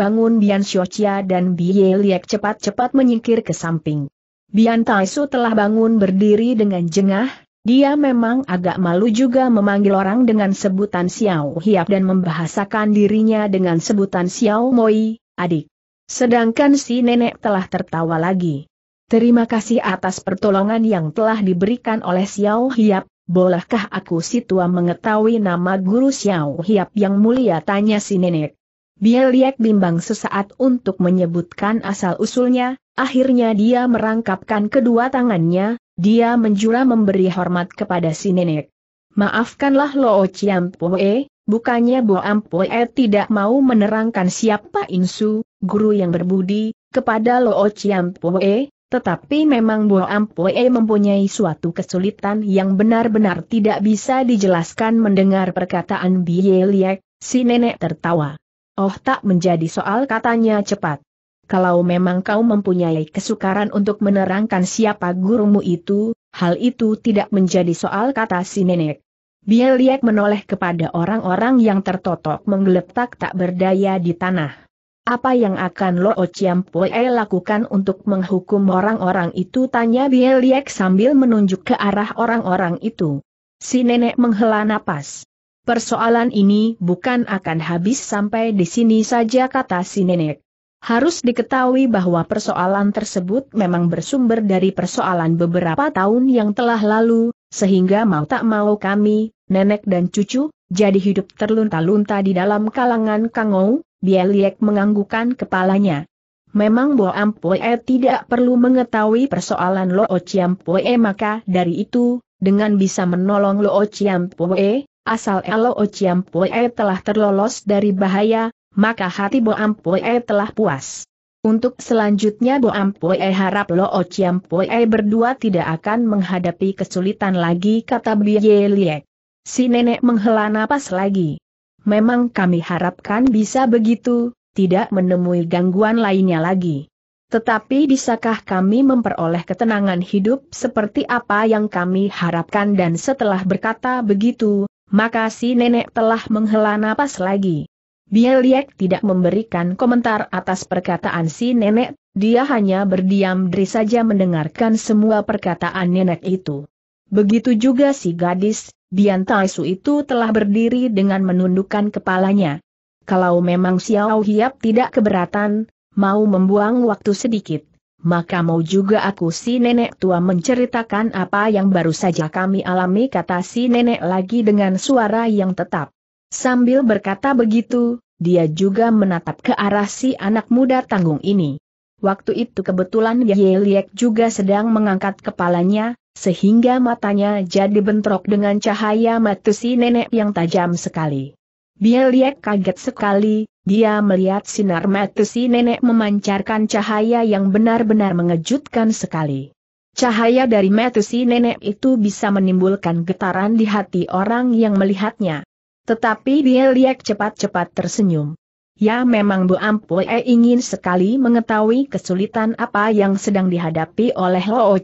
bangun Bian Xiaochia dan Bie Liek cepat-cepat menyingkir ke samping. Bian Taisu telah bangun berdiri dengan jengah, dia memang agak malu juga memanggil orang dengan sebutan Xiao Hiap dan membahasakan dirinya dengan sebutan Xiao Moi, adik. Sedangkan si nenek telah tertawa lagi. Terima kasih atas pertolongan yang telah diberikan oleh Xiao Hiap, bolehkah aku si tua mengetahui nama guru Xiao Hiap yang mulia tanya si nenek. Bia bimbang sesaat untuk menyebutkan asal-usulnya, akhirnya dia merangkapkan kedua tangannya, dia menjura memberi hormat kepada si nenek. Maafkanlah Lo Chiampoe, bukannya Bo Ampoe tidak mau menerangkan siapa Insu, guru yang berbudi, kepada Lo Chiampoe, tetapi memang Bo Ampoe mempunyai suatu kesulitan yang benar-benar tidak bisa dijelaskan mendengar perkataan Bieliek, si nenek tertawa. Oh tak menjadi soal katanya cepat. Kalau memang kau mempunyai kesukaran untuk menerangkan siapa gurumu itu, hal itu tidak menjadi soal kata si nenek. Bieliek menoleh kepada orang-orang yang tertotok menggeletak tak berdaya di tanah. Apa yang akan Lo Chiampoe lakukan untuk menghukum orang-orang itu? Tanya Bieliek sambil menunjuk ke arah orang-orang itu. Si nenek menghela napas. Persoalan ini bukan akan habis sampai di sini saja kata si nenek. Harus diketahui bahwa persoalan tersebut memang bersumber dari persoalan beberapa tahun yang telah lalu, sehingga mau tak mau kami, nenek dan cucu, jadi hidup terlunta-lunta di dalam kalangan Kangou, Bieliek menganggukan kepalanya. Memang Bo Ampoe tidak perlu mengetahui persoalan Lo Chiampoe maka dari itu, dengan bisa menolong Lo Chiampoe, Asal Elo Ociampue telah terlolos dari bahaya, maka hati Bo telah puas. Untuk selanjutnya Bo harap Lo Ociampue berdua tidak akan menghadapi kesulitan lagi kata Biye Liek. Si nenek menghela napas lagi. Memang kami harapkan bisa begitu, tidak menemui gangguan lainnya lagi. Tetapi bisakah kami memperoleh ketenangan hidup seperti apa yang kami harapkan dan setelah berkata begitu, maka si nenek telah menghela napas lagi. Bieliek tidak memberikan komentar atas perkataan si nenek, dia hanya berdiam diri saja mendengarkan semua perkataan nenek itu. Begitu juga si gadis, Bian Taisu itu telah berdiri dengan menundukkan kepalanya. Kalau memang Xiao Hiap tidak keberatan, mau membuang waktu sedikit maka mau juga aku si nenek tua menceritakan apa yang baru saja kami alami kata si nenek lagi dengan suara yang tetap. Sambil berkata begitu, dia juga menatap ke arah si anak muda tanggung ini. Waktu itu kebetulan Ye Liek juga sedang mengangkat kepalanya, sehingga matanya jadi bentrok dengan cahaya mata si nenek yang tajam sekali. Ye Liek kaget sekali, dia melihat sinar mata si nenek memancarkan cahaya yang benar-benar mengejutkan sekali. Cahaya dari mata si nenek itu bisa menimbulkan getaran di hati orang yang melihatnya. Tetapi dia lihat cepat-cepat tersenyum. Ya memang Bu Ampue ingin sekali mengetahui kesulitan apa yang sedang dihadapi oleh Lo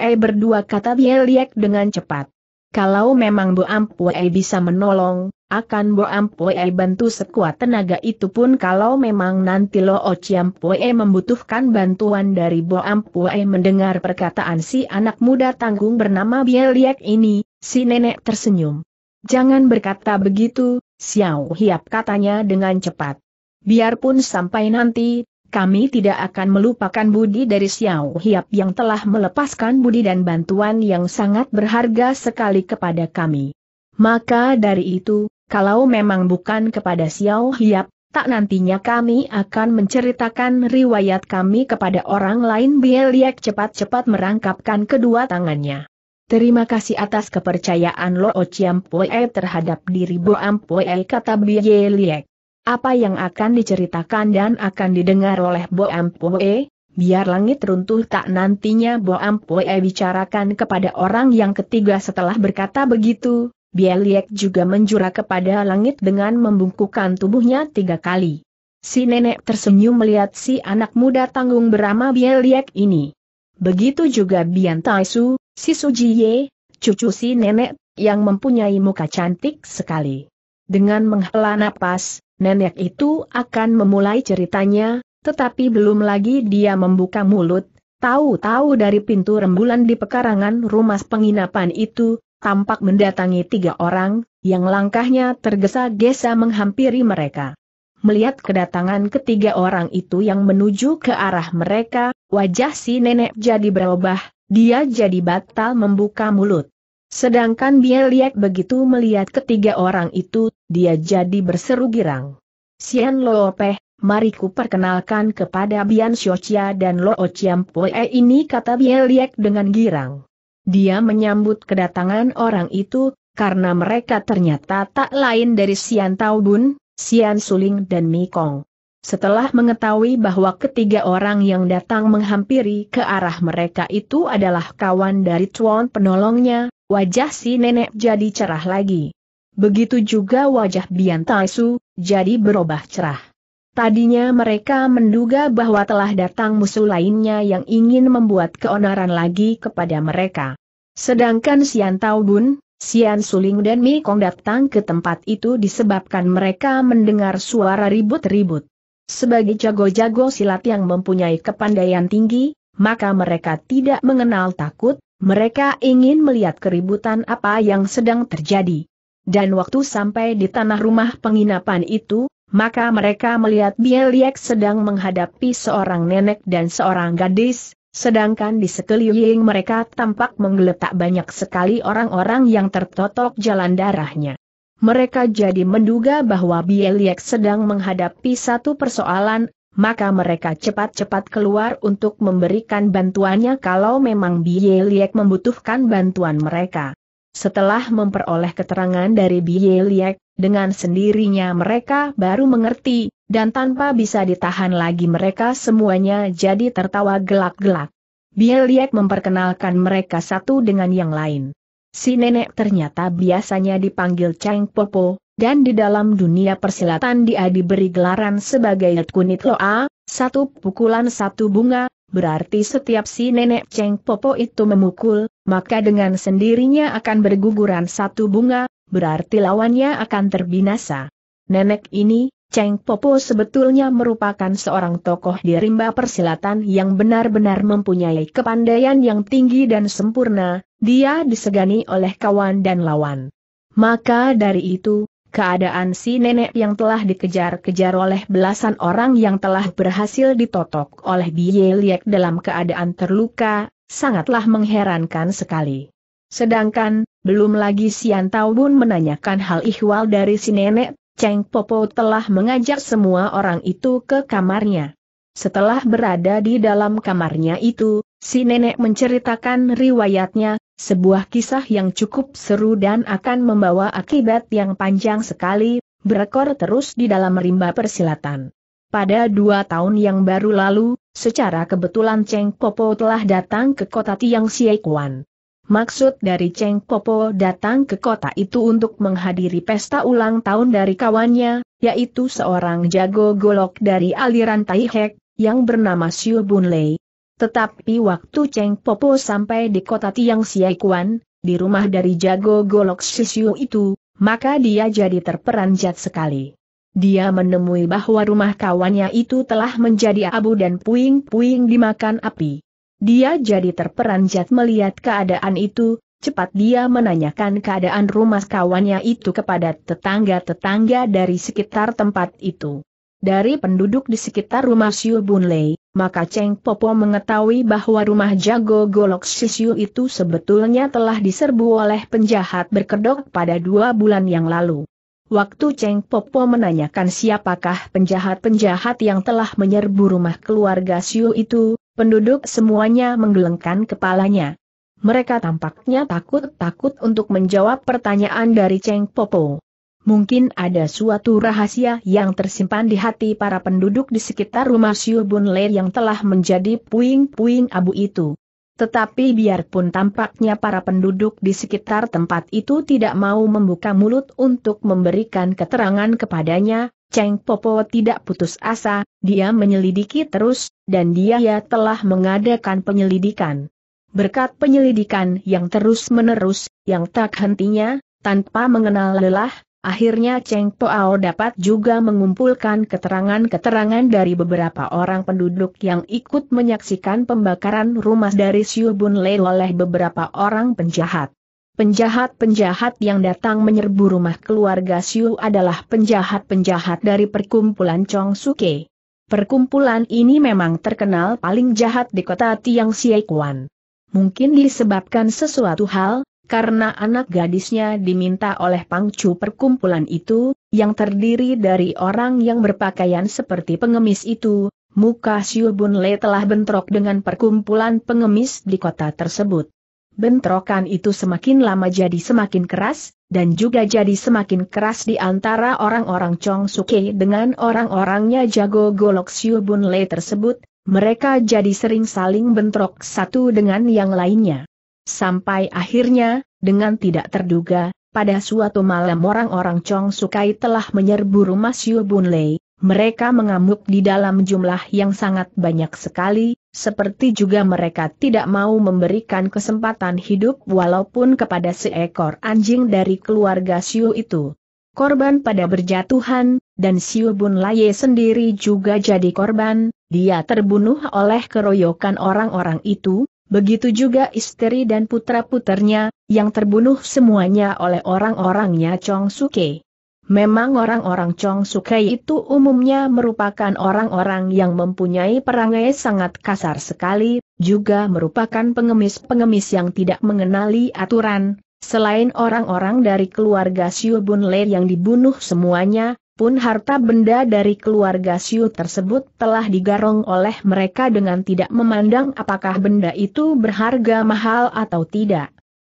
E berdua kata dia lihat dengan cepat. Kalau memang Bu Ampue bisa menolong, akan Bo Ampue bantu sekuat tenaga itu pun kalau memang nanti Lo Ociam Pue membutuhkan bantuan dari Bo Ampue mendengar perkataan si anak muda tanggung bernama Bieliek ini, si nenek tersenyum. Jangan berkata begitu, Xiao Hiap katanya dengan cepat. Biarpun sampai nanti, kami tidak akan melupakan budi dari Xiao Hiap yang telah melepaskan budi dan bantuan yang sangat berharga sekali kepada kami. Maka dari itu, kalau memang bukan kepada Xiao Hiap, tak nantinya kami akan menceritakan riwayat kami kepada orang lain Bieliek cepat-cepat merangkapkan kedua tangannya. Terima kasih atas kepercayaan Lo Chiampue terhadap diri Bo Ampoe kata Bieliek. Apa yang akan diceritakan dan akan didengar oleh Bo Ampoe? biar langit runtuh tak nantinya Bo Ampoe bicarakan kepada orang yang ketiga setelah berkata begitu, Bieliek juga menjura kepada langit dengan membungkukkan tubuhnya tiga kali. Si nenek tersenyum melihat si anak muda tanggung berama Bieliek ini. Begitu juga Bian Taisu, si Sujiye, cucu si nenek, yang mempunyai muka cantik sekali. Dengan menghela napas, nenek itu akan memulai ceritanya, tetapi belum lagi dia membuka mulut, tahu-tahu dari pintu rembulan di pekarangan rumah penginapan itu, tampak mendatangi tiga orang, yang langkahnya tergesa-gesa menghampiri mereka. Melihat kedatangan ketiga orang itu yang menuju ke arah mereka, wajah si nenek jadi berubah, dia jadi batal membuka mulut. Sedangkan Bieliak begitu melihat ketiga orang itu, dia jadi berseru girang. Sian Loopeh, mari ku perkenalkan kepada Bian Xiochia dan Loo Chiampoe ini kata Bieliek dengan girang. Dia menyambut kedatangan orang itu, karena mereka ternyata tak lain dari Sian Taubun, Sian Suling dan Mikong. Setelah mengetahui bahwa ketiga orang yang datang menghampiri ke arah mereka itu adalah kawan dari Chuan penolongnya, wajah si nenek jadi cerah lagi. Begitu juga wajah Bian Taisu, jadi berubah cerah. Tadinya mereka menduga bahwa telah datang musuh lainnya yang ingin membuat keonaran lagi kepada mereka. Sedangkan Sian Taubun, Sian Suling dan Mi Kong datang ke tempat itu disebabkan mereka mendengar suara ribut-ribut. Sebagai jago-jago silat yang mempunyai kepandaian tinggi, maka mereka tidak mengenal takut, mereka ingin melihat keributan apa yang sedang terjadi. Dan waktu sampai di tanah rumah penginapan itu, maka mereka melihat Bieliek sedang menghadapi seorang nenek dan seorang gadis, sedangkan di sekeliling mereka tampak menggeletak banyak sekali orang-orang yang tertotok jalan darahnya. Mereka jadi menduga bahwa Bieliek sedang menghadapi satu persoalan, maka mereka cepat-cepat keluar untuk memberikan bantuannya kalau memang Bieliek membutuhkan bantuan mereka. Setelah memperoleh keterangan dari Bieliek, dengan sendirinya mereka baru mengerti, dan tanpa bisa ditahan lagi mereka semuanya jadi tertawa gelak-gelak. Bieliek memperkenalkan mereka satu dengan yang lain. Si nenek ternyata biasanya dipanggil Cheng Popo, dan di dalam dunia persilatan dia diberi gelaran sebagai kunit loa, satu pukulan satu bunga, berarti setiap si nenek Cheng Popo itu memukul, maka dengan sendirinya akan berguguran satu bunga, berarti lawannya akan terbinasa. Nenek ini, Cheng Popo sebetulnya merupakan seorang tokoh di rimba persilatan yang benar-benar mempunyai kepandaian yang tinggi dan sempurna, dia disegani oleh kawan dan lawan. Maka dari itu, keadaan si nenek yang telah dikejar-kejar oleh belasan orang yang telah berhasil ditotok oleh Bie Liek dalam keadaan terluka, sangatlah mengherankan sekali. Sedangkan, belum lagi Sian Taubun menanyakan hal ihwal dari si nenek, Cheng Popo telah mengajak semua orang itu ke kamarnya. Setelah berada di dalam kamarnya itu, si nenek menceritakan riwayatnya, sebuah kisah yang cukup seru dan akan membawa akibat yang panjang sekali, berekor terus di dalam rimba persilatan. Pada dua tahun yang baru lalu, secara kebetulan Cheng Popo telah datang ke kota Tiang Siekuan. Maksud dari Cheng Popo datang ke kota itu untuk menghadiri pesta ulang tahun dari kawannya, yaitu seorang jago golok dari aliran Taihek, yang bernama Xiu Bun Lei. Tetapi waktu Cheng Popo sampai di kota Tiang Siaikuan, di rumah dari jago golok Xiu itu, maka dia jadi terperanjat sekali. Dia menemui bahwa rumah kawannya itu telah menjadi abu dan puing-puing dimakan api. Dia jadi terperanjat melihat keadaan itu, cepat dia menanyakan keadaan rumah kawannya itu kepada tetangga-tetangga dari sekitar tempat itu. Dari penduduk di sekitar rumah Siu Bun Lei, maka Cheng Popo mengetahui bahwa rumah jago golok Siu itu sebetulnya telah diserbu oleh penjahat berkedok pada dua bulan yang lalu. Waktu Cheng Popo menanyakan siapakah penjahat-penjahat yang telah menyerbu rumah keluarga Siu itu, Penduduk semuanya menggelengkan kepalanya. Mereka tampaknya takut-takut untuk menjawab pertanyaan dari Cheng Popo. Mungkin ada suatu rahasia yang tersimpan di hati para penduduk di sekitar rumah Siu Bun yang telah menjadi puing-puing abu itu. Tetapi biarpun tampaknya para penduduk di sekitar tempat itu tidak mau membuka mulut untuk memberikan keterangan kepadanya, Cheng Popo tidak putus asa, dia menyelidiki terus, dan dia ya telah mengadakan penyelidikan. Berkat penyelidikan yang terus-menerus, yang tak hentinya, tanpa mengenal lelah, akhirnya Cheng Poao dapat juga mengumpulkan keterangan-keterangan dari beberapa orang penduduk yang ikut menyaksikan pembakaran rumah dari Siu Bun Le oleh beberapa orang penjahat. Penjahat-penjahat yang datang menyerbu rumah keluarga Siu adalah penjahat-penjahat dari perkumpulan Chong Suke. Perkumpulan ini memang terkenal paling jahat di kota Tiang Siekuan. Mungkin disebabkan sesuatu hal, karena anak gadisnya diminta oleh pangcu perkumpulan itu, yang terdiri dari orang yang berpakaian seperti pengemis itu, muka Siu Bun Le telah bentrok dengan perkumpulan pengemis di kota tersebut. Bentrokan itu semakin lama jadi semakin keras, dan juga jadi semakin keras di antara orang-orang Chong Suke dengan orang-orangnya jago Golok Siu Bun Le tersebut, mereka jadi sering saling bentrok satu dengan yang lainnya. Sampai akhirnya, dengan tidak terduga, pada suatu malam orang-orang Chong Sukai telah menyerbu rumah Siu Bun Lei, mereka mengamuk di dalam jumlah yang sangat banyak sekali, seperti juga mereka tidak mau memberikan kesempatan hidup walaupun kepada seekor anjing dari keluarga Siu itu. Korban pada berjatuhan, dan Siu Bun Laye sendiri juga jadi korban, dia terbunuh oleh keroyokan orang-orang itu, begitu juga istri dan putra-puternya, yang terbunuh semuanya oleh orang-orangnya Chong Suke. Memang orang-orang Chong Sukai itu umumnya merupakan orang-orang yang mempunyai perangai sangat kasar sekali, juga merupakan pengemis-pengemis yang tidak mengenali aturan, selain orang-orang dari keluarga Siu Bun Le yang dibunuh semuanya, pun harta benda dari keluarga Siu tersebut telah digarong oleh mereka dengan tidak memandang apakah benda itu berharga mahal atau tidak.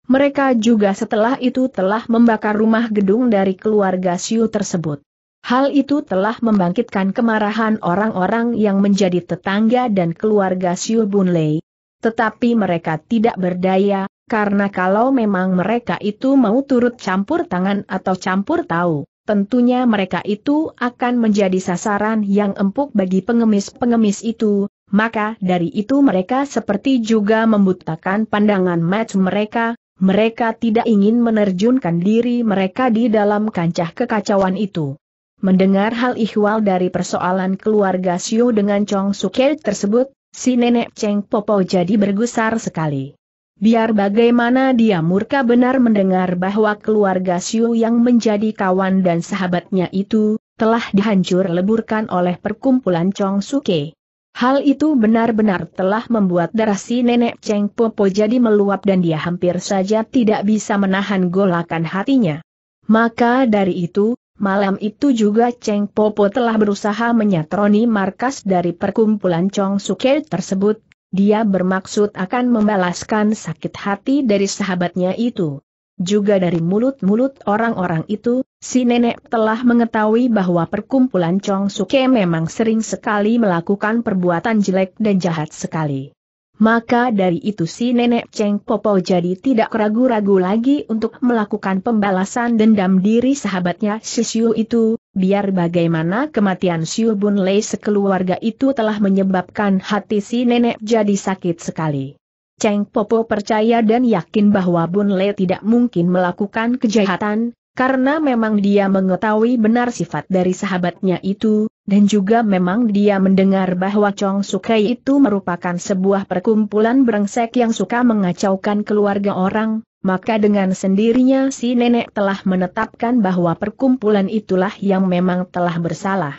Mereka juga setelah itu telah membakar rumah gedung dari keluarga Siu tersebut. Hal itu telah membangkitkan kemarahan orang-orang yang menjadi tetangga dan keluarga Siu Bunlei. Tetapi mereka tidak berdaya, karena kalau memang mereka itu mau turut campur tangan atau campur tahu, tentunya mereka itu akan menjadi sasaran yang empuk bagi pengemis-pengemis itu, maka dari itu mereka seperti juga membutakan pandangan match mereka, mereka tidak ingin menerjunkan diri mereka di dalam kancah kekacauan itu. Mendengar hal ihwal dari persoalan keluarga Xiu dengan Chong Suke tersebut, si nenek Cheng Popo jadi bergusar sekali. Biar bagaimana dia murka benar mendengar bahwa keluarga Siu yang menjadi kawan dan sahabatnya itu, telah dihancur leburkan oleh perkumpulan Chong Suke. Hal itu benar-benar telah membuat darah si nenek Cheng Popo jadi meluap dan dia hampir saja tidak bisa menahan golakan hatinya. Maka dari itu, malam itu juga Cheng Popo telah berusaha menyatroni markas dari perkumpulan Chong Suke tersebut, dia bermaksud akan membalaskan sakit hati dari sahabatnya itu. Juga dari mulut-mulut orang-orang itu, Si nenek telah mengetahui bahwa perkumpulan Chong Suke memang sering sekali melakukan perbuatan jelek dan jahat sekali. Maka dari itu si nenek Cheng Popo jadi tidak ragu-ragu lagi untuk melakukan pembalasan dendam diri sahabatnya Si Xiu itu, biar bagaimana kematian Siu Bun Lei sekeluarga itu telah menyebabkan hati si nenek jadi sakit sekali. Cheng Popo percaya dan yakin bahwa Bun Lei tidak mungkin melakukan kejahatan, karena memang dia mengetahui benar sifat dari sahabatnya itu, dan juga memang dia mendengar bahwa Chong Sukai itu merupakan sebuah perkumpulan brengsek yang suka mengacaukan keluarga orang, maka dengan sendirinya si nenek telah menetapkan bahwa perkumpulan itulah yang memang telah bersalah.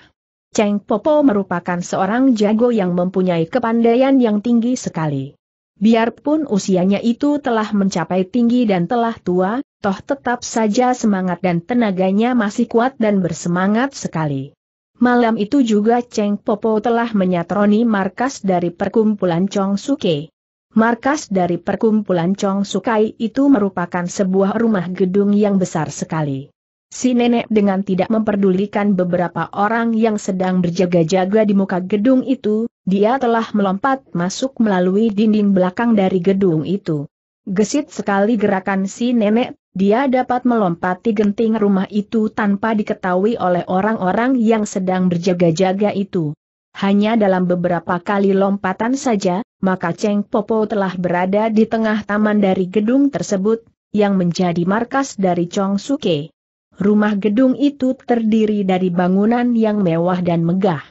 Cheng Popo merupakan seorang jago yang mempunyai kepandaian yang tinggi sekali. Biarpun usianya itu telah mencapai tinggi dan telah tua, toh tetap saja semangat dan tenaganya masih kuat dan bersemangat sekali. Malam itu juga Cheng Popo telah menyatroni markas dari perkumpulan Chong Suke. Markas dari perkumpulan Chong Sukai itu merupakan sebuah rumah gedung yang besar sekali. Si nenek dengan tidak memperdulikan beberapa orang yang sedang berjaga-jaga di muka gedung itu, dia telah melompat masuk melalui dinding belakang dari gedung itu. Gesit sekali gerakan si nenek, dia dapat melompati genting rumah itu tanpa diketahui oleh orang-orang yang sedang berjaga-jaga itu. Hanya dalam beberapa kali lompatan saja, maka Cheng Popo telah berada di tengah taman dari gedung tersebut, yang menjadi markas dari Chong Suke. Rumah gedung itu terdiri dari bangunan yang mewah dan megah.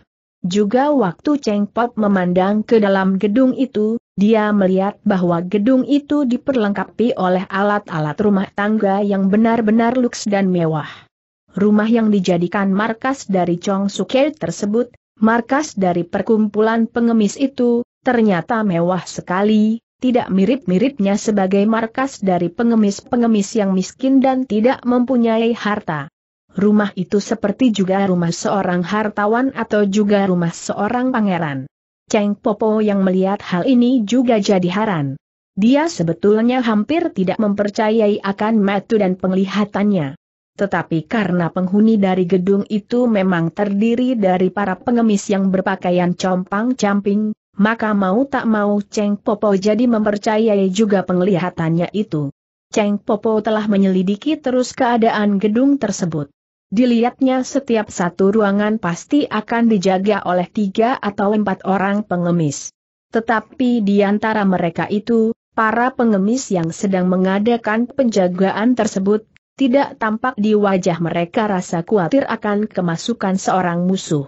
Juga waktu Cheng Pop memandang ke dalam gedung itu, dia melihat bahwa gedung itu diperlengkapi oleh alat-alat rumah tangga yang benar-benar luks dan mewah. Rumah yang dijadikan markas dari Chong Suke tersebut, markas dari perkumpulan pengemis itu, ternyata mewah sekali, tidak mirip-miripnya sebagai markas dari pengemis-pengemis yang miskin dan tidak mempunyai harta. Rumah itu seperti juga rumah seorang hartawan atau juga rumah seorang pangeran. Cheng Popo yang melihat hal ini juga jadi haran. Dia sebetulnya hampir tidak mempercayai akan metu dan penglihatannya. Tetapi karena penghuni dari gedung itu memang terdiri dari para pengemis yang berpakaian compang-camping, maka mau tak mau Cheng Popo jadi mempercayai juga penglihatannya itu. Cheng Popo telah menyelidiki terus keadaan gedung tersebut. Dilihatnya setiap satu ruangan pasti akan dijaga oleh tiga atau empat orang pengemis. Tetapi di antara mereka itu, para pengemis yang sedang mengadakan penjagaan tersebut, tidak tampak di wajah mereka rasa khawatir akan kemasukan seorang musuh.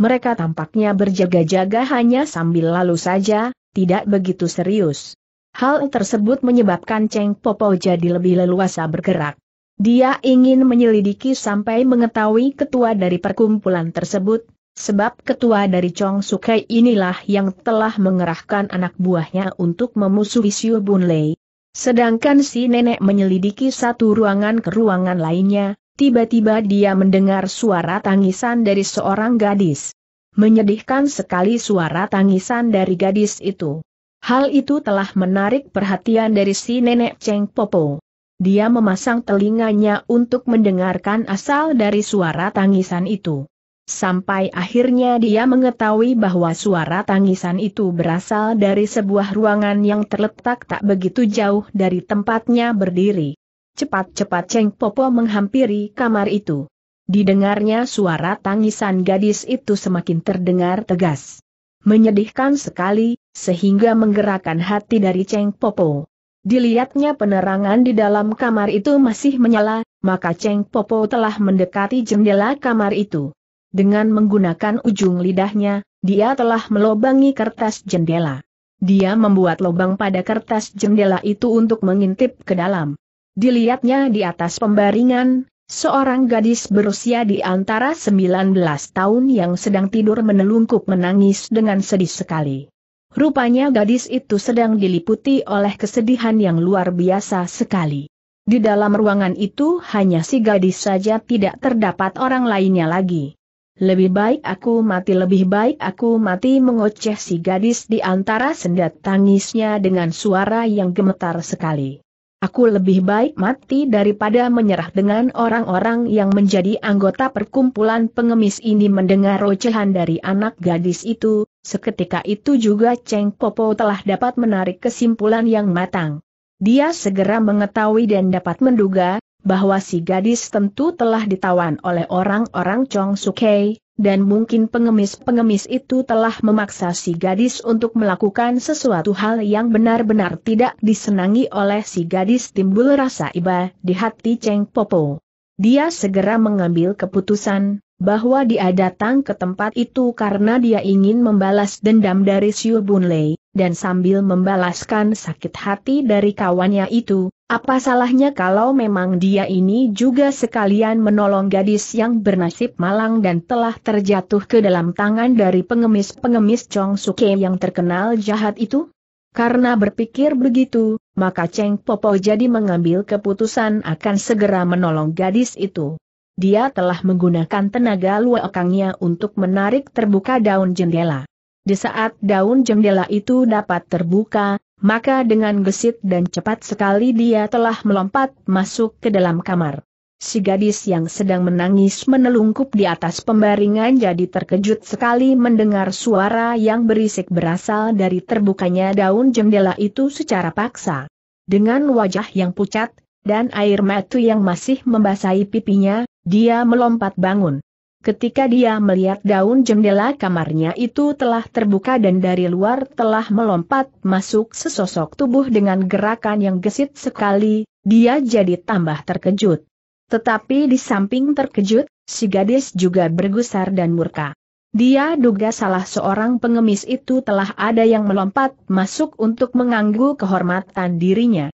Mereka tampaknya berjaga-jaga hanya sambil lalu saja, tidak begitu serius. Hal tersebut menyebabkan Cheng Popo jadi lebih leluasa bergerak. Dia ingin menyelidiki sampai mengetahui ketua dari perkumpulan tersebut, sebab ketua dari Chong Sukai inilah yang telah mengerahkan anak buahnya untuk memusuhi Xiu Bun Lei. Sedangkan si nenek menyelidiki satu ruangan ke ruangan lainnya, tiba-tiba dia mendengar suara tangisan dari seorang gadis. Menyedihkan sekali suara tangisan dari gadis itu. Hal itu telah menarik perhatian dari si nenek Cheng Popo dia memasang telinganya untuk mendengarkan asal dari suara tangisan itu. Sampai akhirnya dia mengetahui bahwa suara tangisan itu berasal dari sebuah ruangan yang terletak tak begitu jauh dari tempatnya berdiri. Cepat-cepat Cheng Popo menghampiri kamar itu. Didengarnya suara tangisan gadis itu semakin terdengar tegas. Menyedihkan sekali, sehingga menggerakkan hati dari Cheng Popo. Dilihatnya penerangan di dalam kamar itu masih menyala, maka Cheng Popo telah mendekati jendela kamar itu. Dengan menggunakan ujung lidahnya, dia telah melobangi kertas jendela. Dia membuat lubang pada kertas jendela itu untuk mengintip ke dalam. Dilihatnya di atas pembaringan, seorang gadis berusia di antara 19 tahun yang sedang tidur menelungkup menangis dengan sedih sekali. Rupanya gadis itu sedang diliputi oleh kesedihan yang luar biasa sekali. Di dalam ruangan itu hanya si gadis saja tidak terdapat orang lainnya lagi. Lebih baik aku mati lebih baik aku mati mengoceh si gadis di antara sendat tangisnya dengan suara yang gemetar sekali. Aku lebih baik mati daripada menyerah dengan orang-orang yang menjadi anggota perkumpulan pengemis ini mendengar ocehan dari anak gadis itu, Seketika itu juga Cheng Popo telah dapat menarik kesimpulan yang matang. Dia segera mengetahui dan dapat menduga, bahwa si gadis tentu telah ditawan oleh orang-orang Chong Sukei, dan mungkin pengemis-pengemis itu telah memaksa si gadis untuk melakukan sesuatu hal yang benar-benar tidak disenangi oleh si gadis timbul rasa iba di hati Cheng Popo. Dia segera mengambil keputusan, bahwa dia datang ke tempat itu karena dia ingin membalas dendam dari Siu Bun Lei, dan sambil membalaskan sakit hati dari kawannya itu, apa salahnya kalau memang dia ini juga sekalian menolong gadis yang bernasib malang dan telah terjatuh ke dalam tangan dari pengemis-pengemis Chong Suke yang terkenal jahat itu? Karena berpikir begitu, maka Cheng Popo jadi mengambil keputusan akan segera menolong gadis itu dia telah menggunakan tenaga luakangnya untuk menarik terbuka daun jendela. Di saat daun jendela itu dapat terbuka, maka dengan gesit dan cepat sekali dia telah melompat masuk ke dalam kamar. Si gadis yang sedang menangis menelungkup di atas pembaringan jadi terkejut sekali mendengar suara yang berisik berasal dari terbukanya daun jendela itu secara paksa. Dengan wajah yang pucat, dan air mata yang masih membasahi pipinya, dia melompat bangun. Ketika dia melihat daun jendela kamarnya itu telah terbuka dan dari luar telah melompat masuk sesosok tubuh dengan gerakan yang gesit sekali, dia jadi tambah terkejut. Tetapi di samping terkejut, si gadis juga bergusar dan murka. Dia duga salah seorang pengemis itu telah ada yang melompat masuk untuk mengganggu kehormatan dirinya.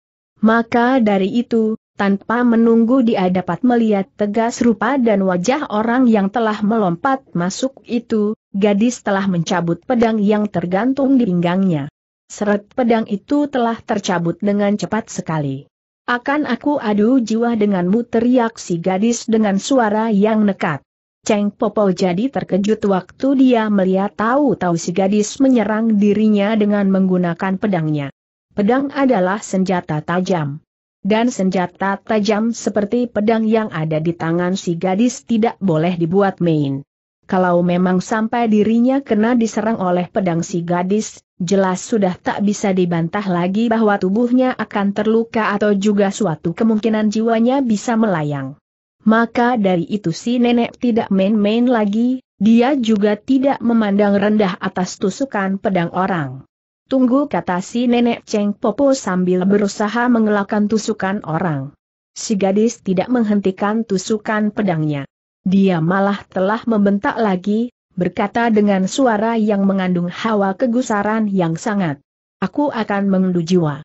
Maka dari itu, tanpa menunggu dia dapat melihat tegas rupa dan wajah orang yang telah melompat masuk itu, gadis telah mencabut pedang yang tergantung di pinggangnya. Seret pedang itu telah tercabut dengan cepat sekali. Akan aku adu jiwa denganmu teriak si gadis dengan suara yang nekat. Ceng Popo jadi terkejut waktu dia melihat tahu-tahu si gadis menyerang dirinya dengan menggunakan pedangnya. Pedang adalah senjata tajam dan senjata tajam seperti pedang yang ada di tangan si gadis tidak boleh dibuat main. Kalau memang sampai dirinya kena diserang oleh pedang si gadis, jelas sudah tak bisa dibantah lagi bahwa tubuhnya akan terluka atau juga suatu kemungkinan jiwanya bisa melayang. Maka dari itu si nenek tidak main-main lagi, dia juga tidak memandang rendah atas tusukan pedang orang. Tunggu kata si nenek Cheng Popo sambil berusaha mengelakkan tusukan orang. Si gadis tidak menghentikan tusukan pedangnya. Dia malah telah membentak lagi, berkata dengan suara yang mengandung hawa kegusaran yang sangat. Aku akan mengeluh jiwa.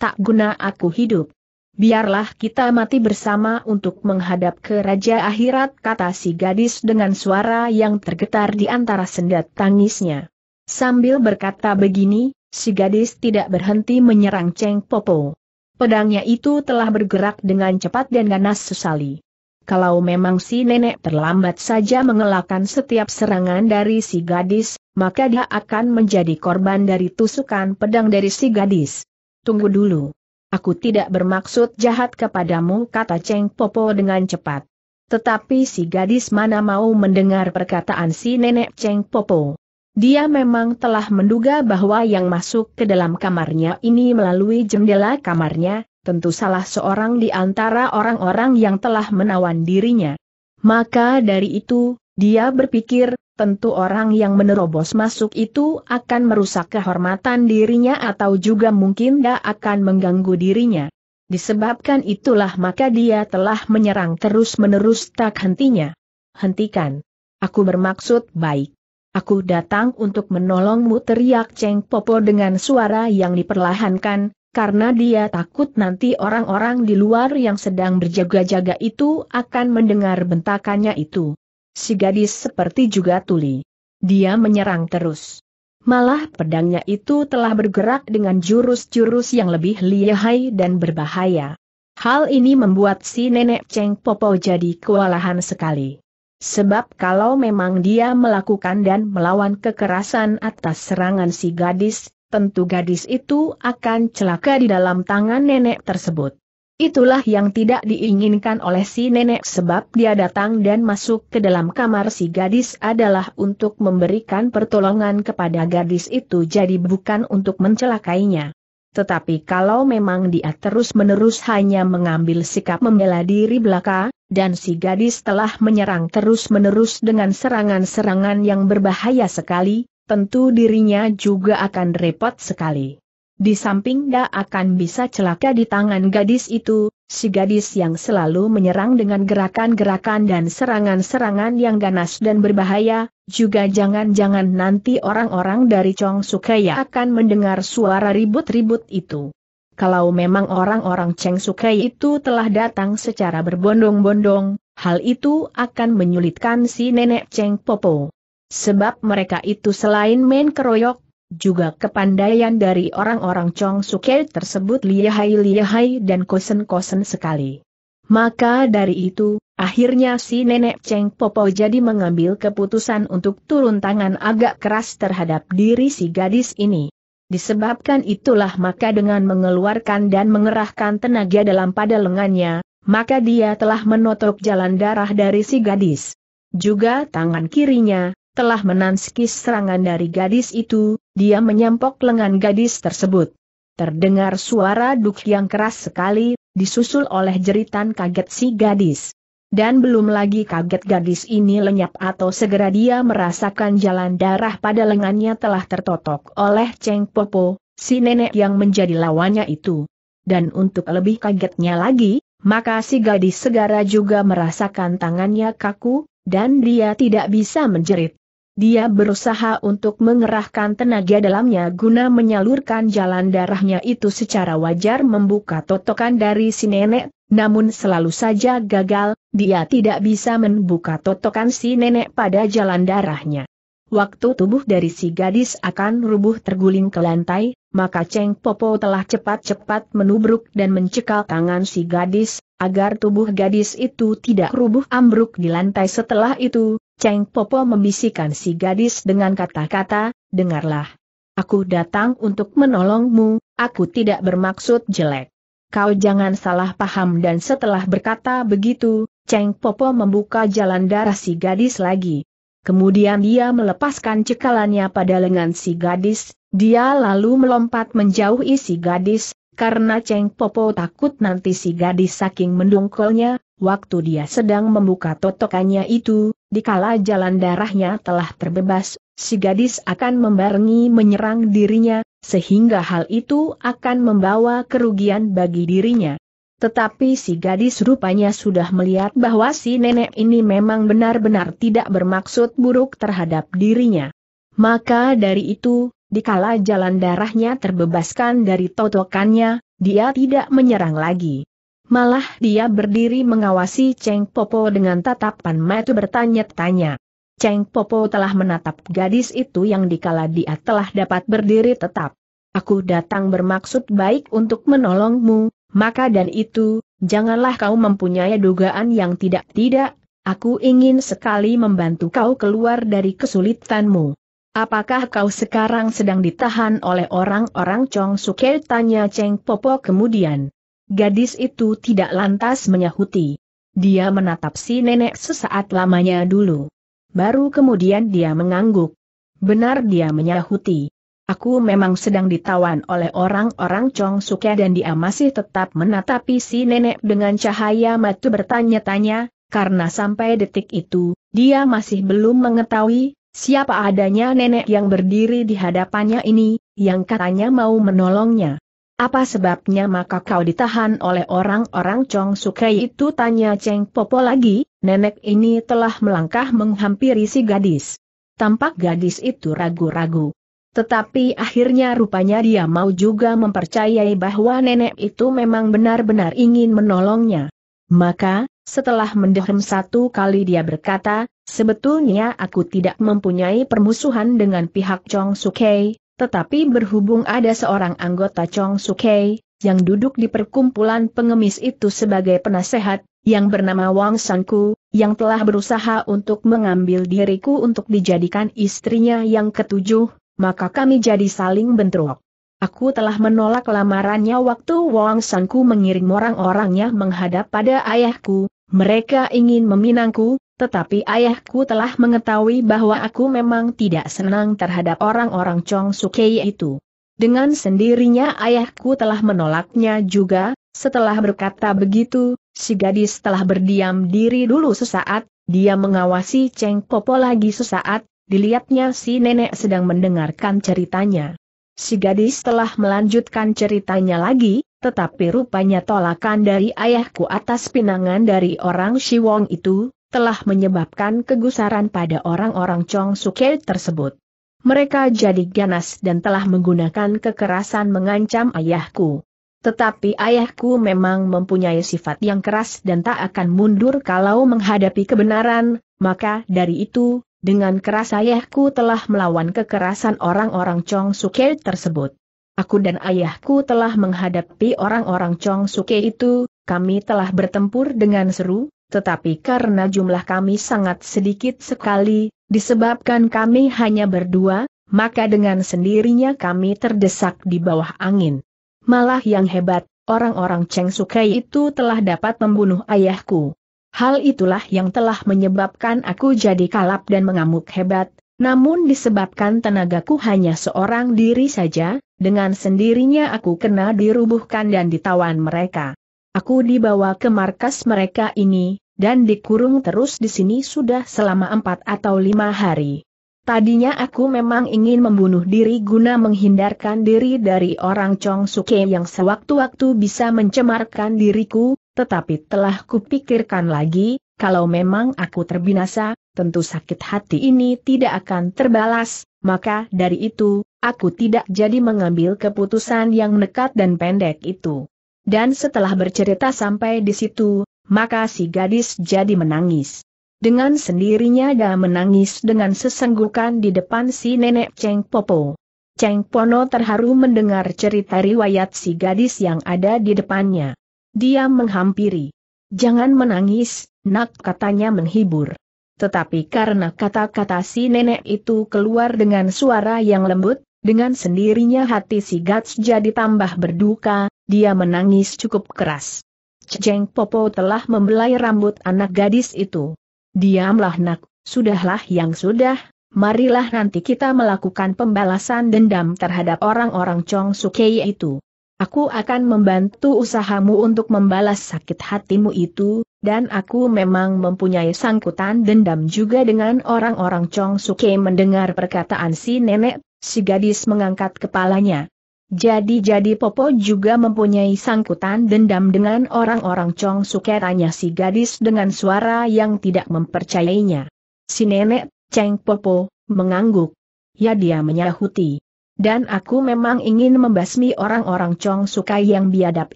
Tak guna aku hidup. Biarlah kita mati bersama untuk menghadap ke Raja Akhirat kata si gadis dengan suara yang tergetar di antara sendat tangisnya. Sambil berkata begini, si gadis tidak berhenti menyerang Cheng Popo. Pedangnya itu telah bergerak dengan cepat dan ganas sesali. Kalau memang si nenek terlambat saja mengelakkan setiap serangan dari si gadis, maka dia akan menjadi korban dari tusukan pedang dari si gadis. Tunggu dulu. Aku tidak bermaksud jahat kepadamu kata Cheng Popo dengan cepat. Tetapi si gadis mana mau mendengar perkataan si nenek Cheng Popo. Dia memang telah menduga bahwa yang masuk ke dalam kamarnya ini melalui jendela kamarnya, tentu salah seorang di antara orang-orang yang telah menawan dirinya. Maka dari itu, dia berpikir, tentu orang yang menerobos masuk itu akan merusak kehormatan dirinya atau juga mungkin tidak akan mengganggu dirinya. Disebabkan itulah maka dia telah menyerang terus-menerus tak hentinya. Hentikan. Aku bermaksud baik. Aku datang untuk menolongmu teriak Cheng Popo dengan suara yang diperlahankan, karena dia takut nanti orang-orang di luar yang sedang berjaga-jaga itu akan mendengar bentakannya itu. Si gadis seperti juga tuli. Dia menyerang terus. Malah pedangnya itu telah bergerak dengan jurus-jurus yang lebih lihai dan berbahaya. Hal ini membuat si nenek Cheng Popo jadi kewalahan sekali. Sebab kalau memang dia melakukan dan melawan kekerasan atas serangan si gadis, tentu gadis itu akan celaka di dalam tangan nenek tersebut. Itulah yang tidak diinginkan oleh si nenek sebab dia datang dan masuk ke dalam kamar si gadis adalah untuk memberikan pertolongan kepada gadis itu jadi bukan untuk mencelakainya. Tetapi kalau memang dia terus-menerus hanya mengambil sikap membela diri belaka, dan si gadis telah menyerang terus-menerus dengan serangan-serangan yang berbahaya sekali, tentu dirinya juga akan repot sekali. Di samping dia akan bisa celaka di tangan gadis itu, Si gadis yang selalu menyerang dengan gerakan-gerakan dan serangan-serangan yang ganas dan berbahaya, juga jangan-jangan nanti orang-orang dari Chong Sukaya akan mendengar suara ribut-ribut itu. Kalau memang orang-orang Cheng Sukaya itu telah datang secara berbondong-bondong, hal itu akan menyulitkan si nenek Cheng Popo. Sebab mereka itu selain main keroyok, juga kepandaian dari orang-orang Chong Suke tersebut lihai-lihai dan kosen-kosen sekali. Maka dari itu, akhirnya si nenek Cheng Popo jadi mengambil keputusan untuk turun tangan agak keras terhadap diri si gadis ini. Disebabkan itulah maka dengan mengeluarkan dan mengerahkan tenaga dalam pada lengannya, maka dia telah menotok jalan darah dari si gadis. Juga tangan kirinya, telah menanskis serangan dari gadis itu, dia menyampok lengan gadis tersebut. Terdengar suara duk yang keras sekali, disusul oleh jeritan kaget si gadis. Dan belum lagi kaget gadis ini lenyap atau segera dia merasakan jalan darah pada lengannya telah tertotok oleh Cheng Popo, si nenek yang menjadi lawannya itu. Dan untuk lebih kagetnya lagi, maka si gadis segera juga merasakan tangannya kaku, dan dia tidak bisa menjerit. Dia berusaha untuk mengerahkan tenaga dalamnya guna menyalurkan jalan darahnya itu secara wajar membuka totokan dari si nenek, namun selalu saja gagal, dia tidak bisa membuka totokan si nenek pada jalan darahnya. Waktu tubuh dari si gadis akan rubuh terguling ke lantai, maka Cheng Popo telah cepat-cepat menubruk dan mencekal tangan si gadis, agar tubuh gadis itu tidak rubuh ambruk di lantai setelah itu, Ceng Popo membisikkan si gadis dengan kata-kata, dengarlah. Aku datang untuk menolongmu, aku tidak bermaksud jelek. Kau jangan salah paham dan setelah berkata begitu, Ceng Popo membuka jalan darah si gadis lagi. Kemudian dia melepaskan cekalannya pada lengan si gadis, dia lalu melompat menjauhi si gadis, karena Ceng Popo takut nanti si gadis saking mendongkolnya, waktu dia sedang membuka totokannya itu, dikala jalan darahnya telah terbebas, si gadis akan membarengi menyerang dirinya, sehingga hal itu akan membawa kerugian bagi dirinya. Tetapi si gadis rupanya sudah melihat bahwa si nenek ini memang benar-benar tidak bermaksud buruk terhadap dirinya. Maka dari itu, dikala jalan darahnya terbebaskan dari totokannya, dia tidak menyerang lagi. Malah dia berdiri mengawasi Cheng Popo dengan tatapan mata bertanya-tanya. Cheng Popo telah menatap gadis itu yang dikala dia telah dapat berdiri tetap. Aku datang bermaksud baik untuk menolongmu, maka dan itu, janganlah kau mempunyai dugaan yang tidak-tidak, aku ingin sekali membantu kau keluar dari kesulitanmu. Apakah kau sekarang sedang ditahan oleh orang-orang Chong Suke? Tanya Cheng Popo kemudian. Gadis itu tidak lantas menyahuti. Dia menatap si nenek sesaat lamanya dulu. Baru kemudian dia mengangguk. Benar dia menyahuti. Aku memang sedang ditawan oleh orang-orang Chong Suke dan dia masih tetap menatapi si nenek dengan cahaya mata bertanya-tanya, karena sampai detik itu, dia masih belum mengetahui, siapa adanya nenek yang berdiri di hadapannya ini, yang katanya mau menolongnya. Apa sebabnya maka kau ditahan oleh orang-orang Chong Sukai itu tanya Cheng Popo lagi, nenek ini telah melangkah menghampiri si gadis. Tampak gadis itu ragu-ragu. Tetapi akhirnya rupanya dia mau juga mempercayai bahwa nenek itu memang benar-benar ingin menolongnya. Maka, setelah mendehem satu kali dia berkata, sebetulnya aku tidak mempunyai permusuhan dengan pihak Chong Sukai, tetapi berhubung ada seorang anggota Chong Sukei, yang duduk di perkumpulan pengemis itu sebagai penasehat, yang bernama Wang Sanku, yang telah berusaha untuk mengambil diriku untuk dijadikan istrinya yang ketujuh, maka kami jadi saling bentrok. Aku telah menolak lamarannya waktu Wang Sanku mengirim orang-orangnya menghadap pada ayahku, mereka ingin meminangku, tetapi ayahku telah mengetahui bahwa aku memang tidak senang terhadap orang-orang Chong Sukei itu. Dengan sendirinya ayahku telah menolaknya juga, setelah berkata begitu, si gadis telah berdiam diri dulu sesaat, dia mengawasi Cheng Popo lagi sesaat, dilihatnya si nenek sedang mendengarkan ceritanya. Si gadis telah melanjutkan ceritanya lagi, tetapi rupanya tolakan dari ayahku atas pinangan dari orang Shiwong itu, telah menyebabkan kegusaran pada orang-orang Chong Suke tersebut. Mereka jadi ganas dan telah menggunakan kekerasan mengancam ayahku. Tetapi ayahku memang mempunyai sifat yang keras dan tak akan mundur kalau menghadapi kebenaran, maka dari itu, dengan keras ayahku telah melawan kekerasan orang-orang Chong Suke tersebut. Aku dan ayahku telah menghadapi orang-orang Chong Suke itu, kami telah bertempur dengan seru, tetapi karena jumlah kami sangat sedikit sekali, disebabkan kami hanya berdua, maka dengan sendirinya kami terdesak di bawah angin. Malah yang hebat, orang-orang Cheng Sukai itu telah dapat membunuh ayahku. Hal itulah yang telah menyebabkan aku jadi kalap dan mengamuk hebat, namun disebabkan tenagaku hanya seorang diri saja, dengan sendirinya aku kena dirubuhkan dan ditawan mereka. Aku dibawa ke markas mereka ini, dan dikurung terus di sini sudah selama empat atau lima hari. Tadinya aku memang ingin membunuh diri guna menghindarkan diri dari orang Chong Suke yang sewaktu-waktu bisa mencemarkan diriku, tetapi telah kupikirkan lagi, kalau memang aku terbinasa, tentu sakit hati ini tidak akan terbalas, maka dari itu, aku tidak jadi mengambil keputusan yang nekat dan pendek itu. Dan setelah bercerita sampai di situ, maka si gadis jadi menangis. Dengan sendirinya dia menangis dengan sesenggukan di depan si nenek Cheng Popo. Cheng Pono terharu mendengar cerita riwayat si gadis yang ada di depannya. Dia menghampiri. Jangan menangis, nak katanya menghibur. Tetapi karena kata-kata si nenek itu keluar dengan suara yang lembut, dengan sendirinya hati si gadis jadi tambah berduka, dia menangis cukup keras. Ceng Popo telah membelai rambut anak gadis itu. Diamlah nak, sudahlah yang sudah, marilah nanti kita melakukan pembalasan dendam terhadap orang-orang Chong Sukei itu. Aku akan membantu usahamu untuk membalas sakit hatimu itu, dan aku memang mempunyai sangkutan dendam juga dengan orang-orang Chong Sukei mendengar perkataan si nenek, si gadis mengangkat kepalanya. Jadi-jadi Popo juga mempunyai sangkutan dendam dengan orang-orang Chong Suke tanya si gadis dengan suara yang tidak mempercayainya. Si nenek, Cheng Popo, mengangguk. Ya dia menyahuti. Dan aku memang ingin membasmi orang-orang Chong Sukai yang biadab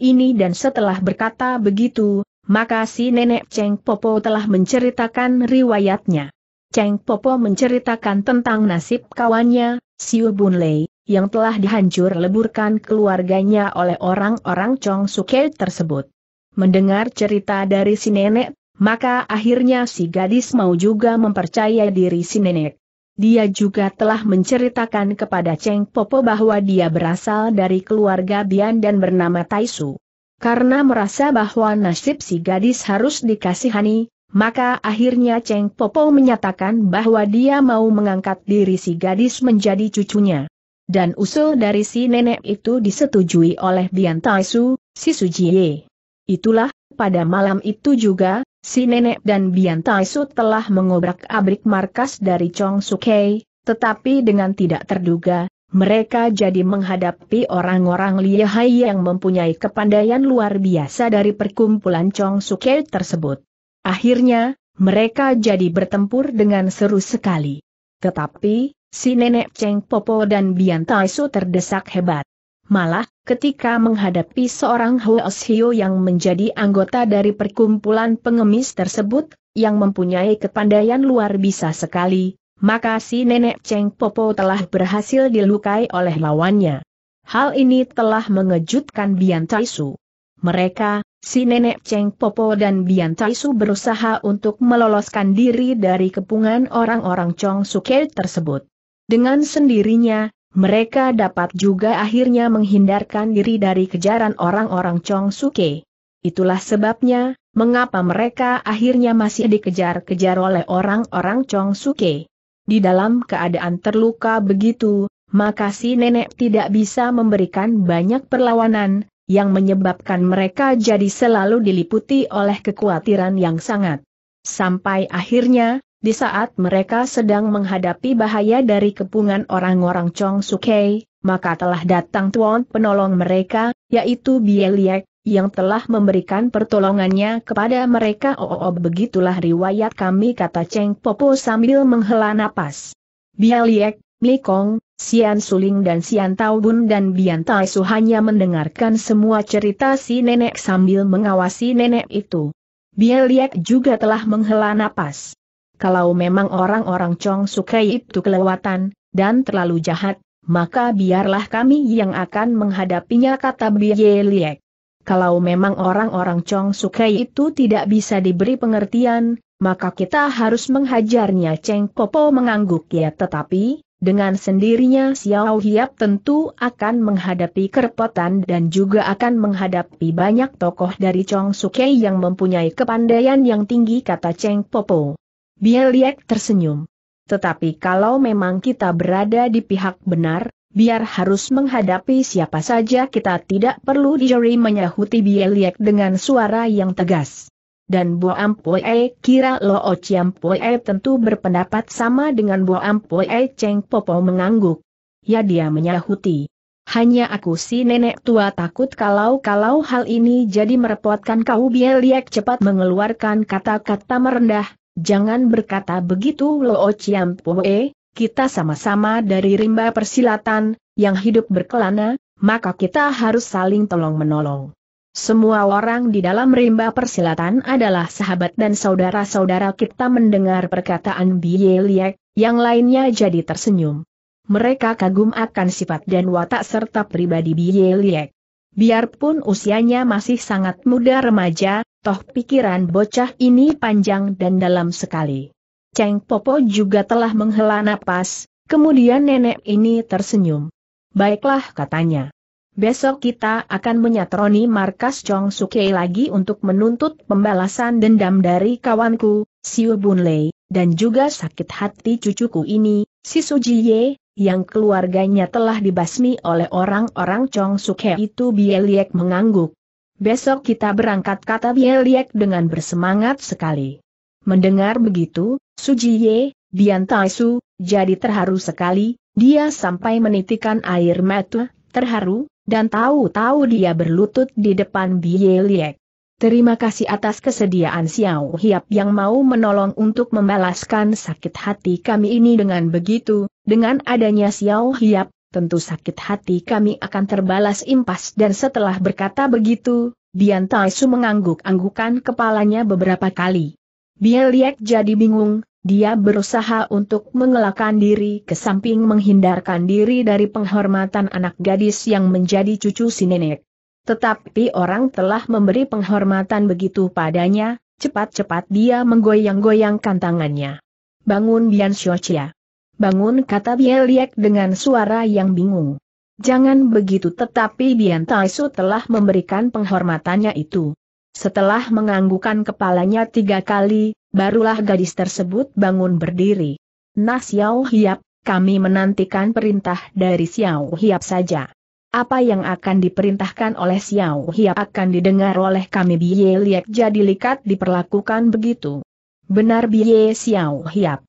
ini dan setelah berkata begitu, maka si nenek Cheng Popo telah menceritakan riwayatnya. Cheng Popo menceritakan tentang nasib kawannya, Siu Bun Lei, yang telah dihancur leburkan keluarganya oleh orang-orang Chong Suke tersebut. Mendengar cerita dari si nenek, maka akhirnya si gadis mau juga mempercaya diri si nenek. Dia juga telah menceritakan kepada Cheng Popo bahwa dia berasal dari keluarga Bian dan bernama Taisu. Karena merasa bahwa nasib si gadis harus dikasihani, maka akhirnya Cheng Popo menyatakan bahwa dia mau mengangkat diri si gadis menjadi cucunya dan usul dari si nenek itu disetujui oleh Bian Taisu, si Sujie. Itulah, pada malam itu juga, si nenek dan Bian Taisu telah mengobrak-abrik markas dari Chong Su Kei, tetapi dengan tidak terduga, mereka jadi menghadapi orang-orang lihai yang mempunyai kepandaian luar biasa dari perkumpulan Chong Su Kei tersebut. Akhirnya, mereka jadi bertempur dengan seru sekali. Tetapi, si nenek Cheng Popo dan Bian Taisu terdesak hebat. Malah, ketika menghadapi seorang Huos Hio yang menjadi anggota dari perkumpulan pengemis tersebut, yang mempunyai kepandaian luar biasa sekali, maka si nenek Cheng Popo telah berhasil dilukai oleh lawannya. Hal ini telah mengejutkan Bian Taisu. Mereka, si nenek Cheng Popo dan Bian Taisu berusaha untuk meloloskan diri dari kepungan orang-orang Chong Suke tersebut. Dengan sendirinya, mereka dapat juga akhirnya menghindarkan diri dari kejaran orang-orang Chong Suke. Itulah sebabnya, mengapa mereka akhirnya masih dikejar-kejar oleh orang-orang Chong Suke. Di dalam keadaan terluka begitu, maka si nenek tidak bisa memberikan banyak perlawanan, yang menyebabkan mereka jadi selalu diliputi oleh kekhawatiran yang sangat. Sampai akhirnya, di saat mereka sedang menghadapi bahaya dari kepungan orang-orang Chong Sukei, maka telah datang tuan penolong mereka, yaitu Bieliek, yang telah memberikan pertolongannya kepada mereka. Oh, oh, oh begitulah riwayat kami kata Cheng Popo sambil menghela napas. Bieliek, Mikong, Sian Suling dan Sian Taubun dan Bian Tai hanya mendengarkan semua cerita si nenek sambil mengawasi nenek itu. Bieliek juga telah menghela napas. Kalau memang orang-orang Chong Sukai itu kelewatan, dan terlalu jahat, maka biarlah kami yang akan menghadapinya kata Biye Liek. Kalau memang orang-orang Chong Sukai itu tidak bisa diberi pengertian, maka kita harus menghajarnya Cheng Popo mengangguk ya tetapi, dengan sendirinya Xiao Hiap tentu akan menghadapi kerepotan dan juga akan menghadapi banyak tokoh dari Chong Sukai yang mempunyai kepandaian yang tinggi kata Cheng Popo. Bieliek tersenyum. Tetapi kalau memang kita berada di pihak benar, biar harus menghadapi siapa saja kita tidak perlu dijeri menyahuti Bieliek dengan suara yang tegas. Dan Bo Ampoe kira Lo Chiam tentu berpendapat sama dengan Bo Ampoe Cheng Popo mengangguk. Ya dia menyahuti. Hanya aku si nenek tua takut kalau-kalau hal ini jadi merepotkan kau Bieliek cepat mengeluarkan kata-kata merendah, Jangan berkata begitu Loo Chiam Poe, kita sama-sama dari rimba persilatan, yang hidup berkelana, maka kita harus saling tolong-menolong. Semua orang di dalam rimba persilatan adalah sahabat dan saudara-saudara kita mendengar perkataan Bie Liek, yang lainnya jadi tersenyum. Mereka kagum akan sifat dan watak serta pribadi Bie Liek. Biarpun usianya masih sangat muda remaja, toh pikiran bocah ini panjang dan dalam sekali. Ceng Popo juga telah menghela napas, kemudian nenek ini tersenyum. Baiklah katanya. Besok kita akan menyatroni markas Chong Sukei lagi untuk menuntut pembalasan dendam dari kawanku, Siu Bun Lei, dan juga sakit hati cucuku ini, si Suji Ye, yang keluarganya telah dibasmi oleh orang-orang Chong Sukei itu Bieliek mengangguk. Besok kita berangkat kata Bieliek dengan bersemangat sekali. Mendengar begitu, Sujiye, Dian Taisu, jadi terharu sekali, dia sampai menitikan air mata, terharu, dan tahu-tahu dia berlutut di depan Bieliek. Terima kasih atas kesediaan Xiao Hiap yang mau menolong untuk membalaskan sakit hati kami ini dengan begitu, dengan adanya Xiao Hiap, tentu sakit hati kami akan terbalas impas dan setelah berkata begitu, Dian Taisu mengangguk-anggukan kepalanya beberapa kali. Bian Liek jadi bingung, dia berusaha untuk mengelakkan diri ke samping menghindarkan diri dari penghormatan anak gadis yang menjadi cucu si nenek. Tetapi orang telah memberi penghormatan begitu padanya, cepat-cepat dia menggoyang-goyangkan tangannya. Bangun Bian Chia. Bangun kata Bieliek dengan suara yang bingung. Jangan begitu tetapi Bian Taisu telah memberikan penghormatannya itu. Setelah menganggukan kepalanya tiga kali, barulah gadis tersebut bangun berdiri. Nah Xiao Hiap, kami menantikan perintah dari Xiao Hiap saja. Apa yang akan diperintahkan oleh Xiao Hiap akan didengar oleh kami Bieliek jadi likat diperlakukan begitu. Benar Bie Xiao Hiap.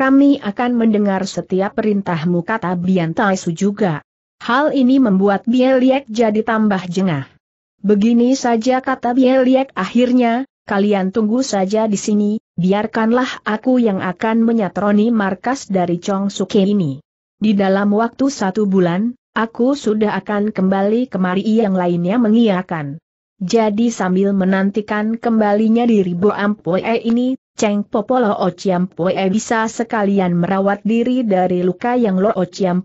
Kami akan mendengar setiap perintahmu kata Bian Su juga. Hal ini membuat Bieliek jadi tambah jengah. Begini saja kata Bieliek akhirnya, kalian tunggu saja di sini, biarkanlah aku yang akan menyatroni markas dari Chong Suke ini. Di dalam waktu satu bulan, aku sudah akan kembali kemari yang lainnya mengiakan. Jadi sambil menantikan kembalinya diri Bo Ampoi ini, Ceng Popo Lo Pue bisa sekalian merawat diri dari luka yang Lo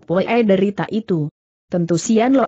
Pue derita itu. Tentu Sian Lo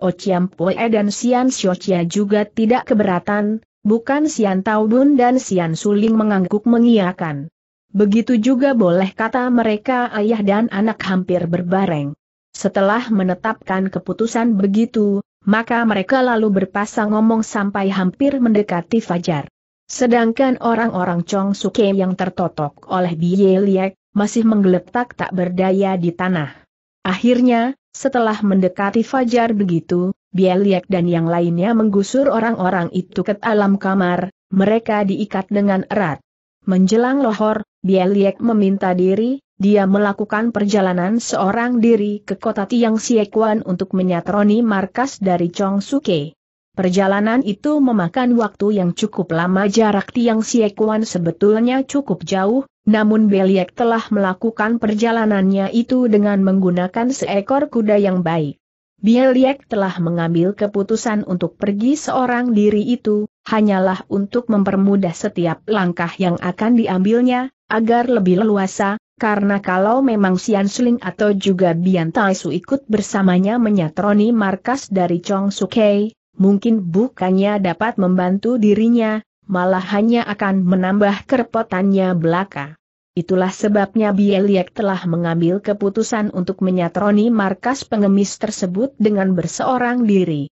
Pue dan Sian Chia juga tidak keberatan, bukan Sian Taubun dan Sian Suling mengangguk mengiakan. Begitu juga boleh kata mereka ayah dan anak hampir berbareng. Setelah menetapkan keputusan begitu, maka mereka lalu berpasang ngomong sampai hampir mendekati fajar. Sedangkan orang-orang Chong Suke yang tertotok oleh Biye Liek, masih menggeletak tak berdaya di tanah. Akhirnya, setelah mendekati Fajar begitu, Biye Liek dan yang lainnya menggusur orang-orang itu ke alam kamar, mereka diikat dengan erat. Menjelang Lohor, Biye Liek meminta diri, dia melakukan perjalanan seorang diri ke kota Tiang Siekuan untuk menyatroni markas dari Chong Suke. Perjalanan itu memakan waktu yang cukup lama jarak Tiang Siekuan sebetulnya cukup jauh, namun Beliek telah melakukan perjalanannya itu dengan menggunakan seekor kuda yang baik. Beliek telah mengambil keputusan untuk pergi seorang diri itu, hanyalah untuk mempermudah setiap langkah yang akan diambilnya, agar lebih leluasa, karena kalau memang Sian Suling atau juga Bian Taisu ikut bersamanya menyatroni markas dari Chong Sukei, mungkin bukannya dapat membantu dirinya, malah hanya akan menambah kerepotannya belaka. Itulah sebabnya Bieliek telah mengambil keputusan untuk menyatroni markas pengemis tersebut dengan berseorang diri.